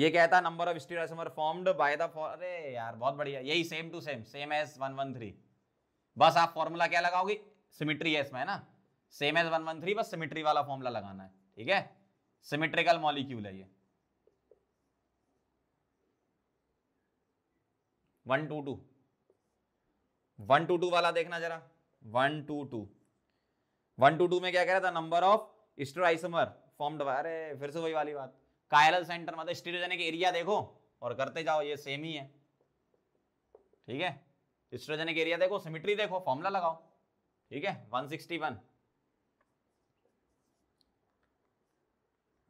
ये कहता है number of stereoisomer formed by the अरे यार बहुत बढ़िया यही same two same same as one one three बस आप फॉर्मूला क्या लगाओगी सिमिट्री है इसमें है ना same as one one three बस सिमिट्री वाला फॉर्मूला लगाना है ठीक है सिमिट्रिकल मॉलिक्यूल है ये one two two one two two वाला देखना जरा one two two one two two में क्या कह रहा था नंबर ऑफ स्टेरोइसमर फॉर्म अरे फिर से वही वाली बात कायरल सेंटर मतलब स्टेरोजेनिक एरिया देखो और करते जाओ ये सेम ही है ठीक है स्ट्रोजेनिक एरिया देखो सिमिट्री देखो फॉर्मूला लगाओ ठीक है वन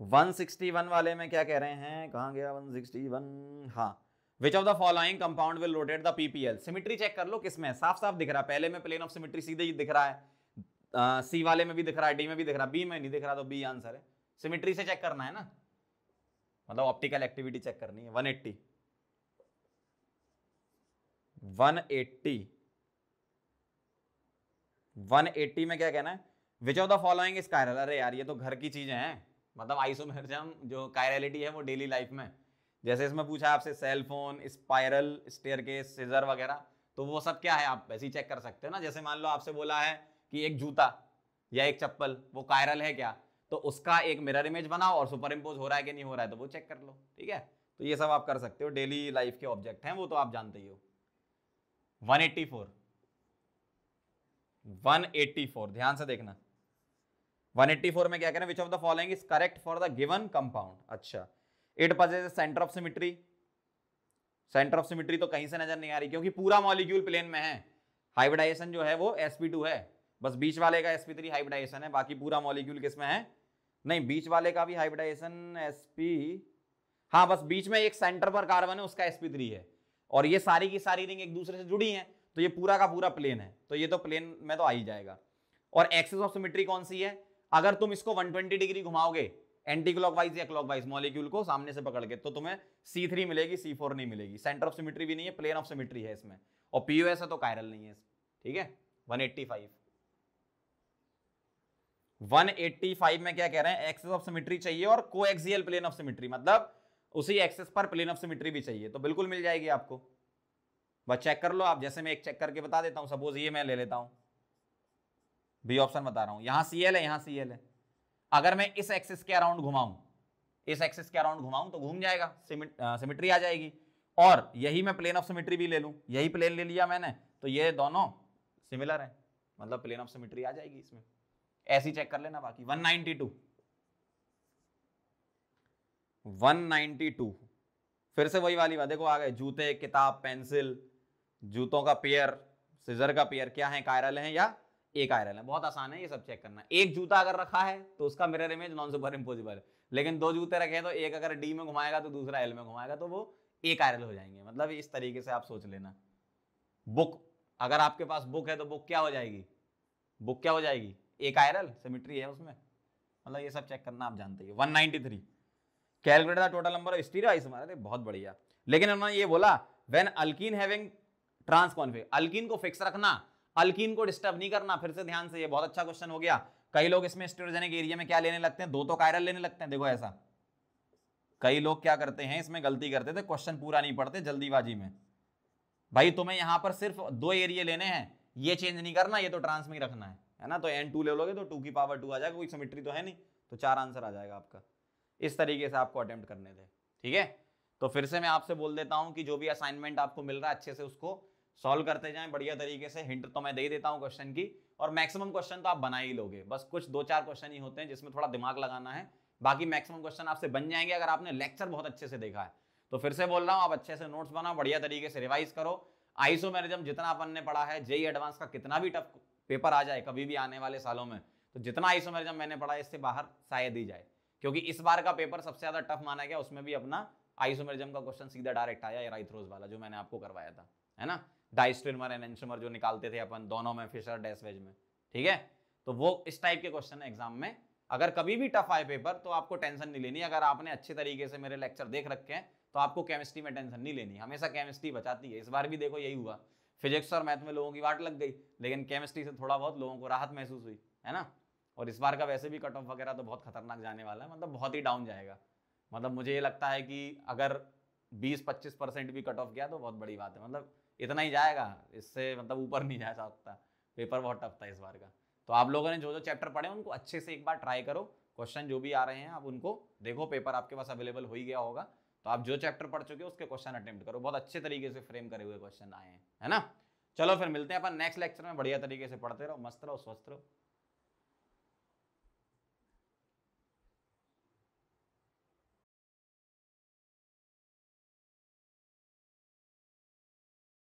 161 वाले में क्या कह रहे हैं कहा गया 161 हाँ which of the following compound will rotate the PPL symmetry check कर लो किसमें साफ साफ दिख रहा है पहले में प्लेन ऑफ सिमिट्री सीधे ही दिख रहा है सी uh, वाले में भी दिख रहा है डी में भी दिख रहा है बी में नहीं दिख रहा तो बी आंसर है सिमिट्री से चेक करना है ना मतलब ऑप्टिकल एक्टिविटी चेक करनी है 180 180 एट्टी में क्या कहना है which of the following is अरे यार ये तो घर की चीजें हैं मतलब आइसोमेरिज्म जो कायरलिटी है वो डेली लाइफ में जैसे इसमें पूछा आपसे सेल फोन स्पायरल के सीजर वगैरह तो वो सब क्या है आप वैसे ही चेक कर सकते हो ना जैसे मान लो आपसे बोला है कि एक जूता या एक चप्पल वो कायरल है क्या तो उसका एक मिरर इमेज बनाओ और सुपर इम्पोज हो रहा है कि नहीं हो रहा है तो वो चेक कर लो ठीक है तो ये सब आप कर सकते हो डेली लाइफ के ऑब्जेक्ट हैं वो तो आप जानते ही हो 184 184 ध्यान से देखना 184 में क्या कह रहे हैं which of the following is correct for the given compound अच्छा it possesses centre of symmetry centre of symmetry तो कहीं से नजर नहीं आ रही क्योंकि पूरा मॉलिक्यूल प्लेन में है हाइब्रिडाइजेशन जो है वो sp2 है बस बीच वाले का sp3 हाइब्रिडाइजेशन है बाकी पूरा मॉलिक्यूल किस में है नहीं बीच वाले का भी हाइब्रिडाइजेशन sp हाँ बस बीच में एक सेंटर पर कार्बन है उसका sp3 है और ये सारी की सारी रिंग एक दूसरे से जुड़ी है तो ये पूरा का पूरा प्लेन है तो ये तो प्लेन में तो आ ही जाएगा और एक्सेस ऑफ सिमिट्री कौन सी है अगर तुम इसको 120 डिग्री घुमाओगे एंटी क्लॉकवाइज या क्लॉकवाइज मॉलिक्यूल को सामने से पकड़ के तो तुम्हें सी थ्री मिलेगी सी फोर नहीं मिलेगी सेंटर ऑफ सिमिट्री भी नहीं है प्लेन ऑफ सिमिट्री है इसमें और पीओएस है तो कायरल नहीं है ठीक है 185 185 में क्या कह रहे हैं एक्सेस ऑफ सिमिट्री चाहिए और को एक्सियल प्लेन ऑफ सिमिट्री मतलब उसी एक्सेस पर प्लेन ऑफ सिमिट्री भी चाहिए तो बिल्कुल मिल जाएगी आपको बस चेक कर लो आप जैसे मैं एक चेक करके बता देता हूँ सपोज ये मैं ले लेता हूं बी ऑप्शन बता रहा हूं यहां सी एल है यहाँ सी एल है अगर मैं इस एक्सिस के अराउंड घुमाऊं इस एक्सिस के अराउंड घुमाऊं तो घूम जाएगा सिमिट्री आ जाएगी और यही मैं प्लेन ऑफ सिमिट्री भी ले लूं यही प्लेन ले लिया मैंने तो ये दोनों सिमिलर है मतलब प्लेन ऑफ सिमिट्री आ जाएगी इसमें ऐसी चेक कर लेना बाकी वन नाइनटी टू फिर से वही वाली बात देखो आ गए जूते किताब पेंसिल जूतों का पेयर सीजर का पेयर क्या है कायरल है या एक आयरन है बहुत आसान है ये सब चेक करना एक जूता अगर रखा है तो उसका mirror image non superimposable है लेकिन दो जूते रखे तो एक अगर डी में घुमाएगा तो दूसरा एल में घुमाएगा तो वो एक आयरल हो जाएंगे मतलब इस तरीके से आप सोच लेना बुक अगर आपके पास बुक है तो बुक क्या हो जाएगी बुक क्या हो जाएगी एक आयरल सिमिट्री है उसमें मतलब ये सब चेक करना आप जानते ही one ninety three calculate total number of steroids हमारे बहुत बढ़िया लेकिन उन्होंने ये बोला when alkene having trans config को फिक्स रखना अल्किन को डिस्टर्ब नहीं करना फिर से ध्यान से ये बहुत अच्छा क्वेश्चन हो गया कई लोग इसमें स्टेरोजेनिक एरिया में क्या लेने लगते हैं दो तो कायरल लेने लगते हैं देखो ऐसा कई लोग क्या करते हैं इसमें गलती करते थे क्वेश्चन पूरा नहीं पढ़ते जल्दीबाजी में भाई तुम्हें यहां पर सिर्फ दो एरिया लेने हैं ये चेंज नहीं करना ये तो ट्रांस में ही रखना है है ना तो एन टू ले लोगे तो टू की पावर टू आ जाएगा कोई सिमिट्री तो है नहीं तो चार आंसर आ जाएगा आपका इस तरीके से आपको अटेम्प्ट करने थे ठीक है तो फिर से मैं आपसे बोल देता हूं कि जो भी असाइनमेंट आपको मिल रहा है अच्छे से उसको सॉल्व करते जाएं बढ़िया तरीके से हिंट तो मैं दे देता हूँ क्वेश्चन की और मैक्सिमम क्वेश्चन तो आप बना ही लोगे बस कुछ दो चार क्वेश्चन ही होते हैं जिसमें थोड़ा दिमाग लगाना है बाकी मैक्सिमम क्वेश्चन आपसे बन जाएंगे अगर आपने लेक्चर बहुत अच्छे से देखा है तो फिर से बोल रहा हूँ आप अच्छे से नोट्स बनाओ बढ़िया तरीके से रिवाइज करो आइसोमेरिज्म जितना अपन ने पढ़ा है जेई एडवांस का कितना भी टफ पेपर आ जाए कभी भी आने वाले सालों में तो जितना आइसोमेरिज्म मैंने पढ़ा इससे बाहर शायद ही जाए क्योंकि इस बार का पेपर सबसे ज्यादा टफ माना गया उसमें भी अपना आइसोमेरिज्म का क्वेश्चन सीधा डायरेक्ट आया रोज वाला जो मैंने आपको करवाया था है ना डाइस्ट्रिनमर एंड एंशमर जो निकालते थे अपन दोनों में फिशर डैश वेज में ठीक है तो वो इस टाइप के क्वेश्चन है एग्जाम में अगर कभी भी टफ आए पेपर तो आपको टेंशन नहीं लेनी अगर आपने अच्छे तरीके से मेरे लेक्चर देख रखे हैं तो आपको केमिस्ट्री में टेंशन नहीं लेनी हमेशा केमिस्ट्री बचाती है इस बार भी देखो यही हुआ फिजिक्स और मैथ में लोगों की वाट लग गई लेकिन केमिस्ट्री से थोड़ा बहुत लोगों को राहत महसूस हुई है ना और इस बार का वैसे भी कट ऑफ वगैरह तो बहुत खतरनाक जाने वाला है मतलब बहुत ही डाउन जाएगा मतलब मुझे ये लगता है कि अगर 20-25 परसेंट भी कट ऑफ गया तो बहुत बड़ी बात है मतलब इतना ही जाएगा इससे मतलब ऊपर नहीं जा सकता पेपर बहुत टफ था इस बार का तो आप लोगों ने जो जो चैप्टर पढ़े उनको अच्छे से एक बार ट्राई करो क्वेश्चन जो भी आ रहे हैं आप उनको देखो पेपर आपके पास अवेलेबल हो ही गया होगा तो आप जो चैप्टर पढ़ चुके हो उसके क्वेश्चन अटेम्प्ट करो बहुत अच्छे तरीके से फ्रेम करे हुए क्वेश्चन आए हैं है ना चलो फिर मिलते हैं अपन नेक्स्ट लेक्चर में बढ़िया तरीके से पढ़ते रहो मस्त रहो स्वस्थ रहो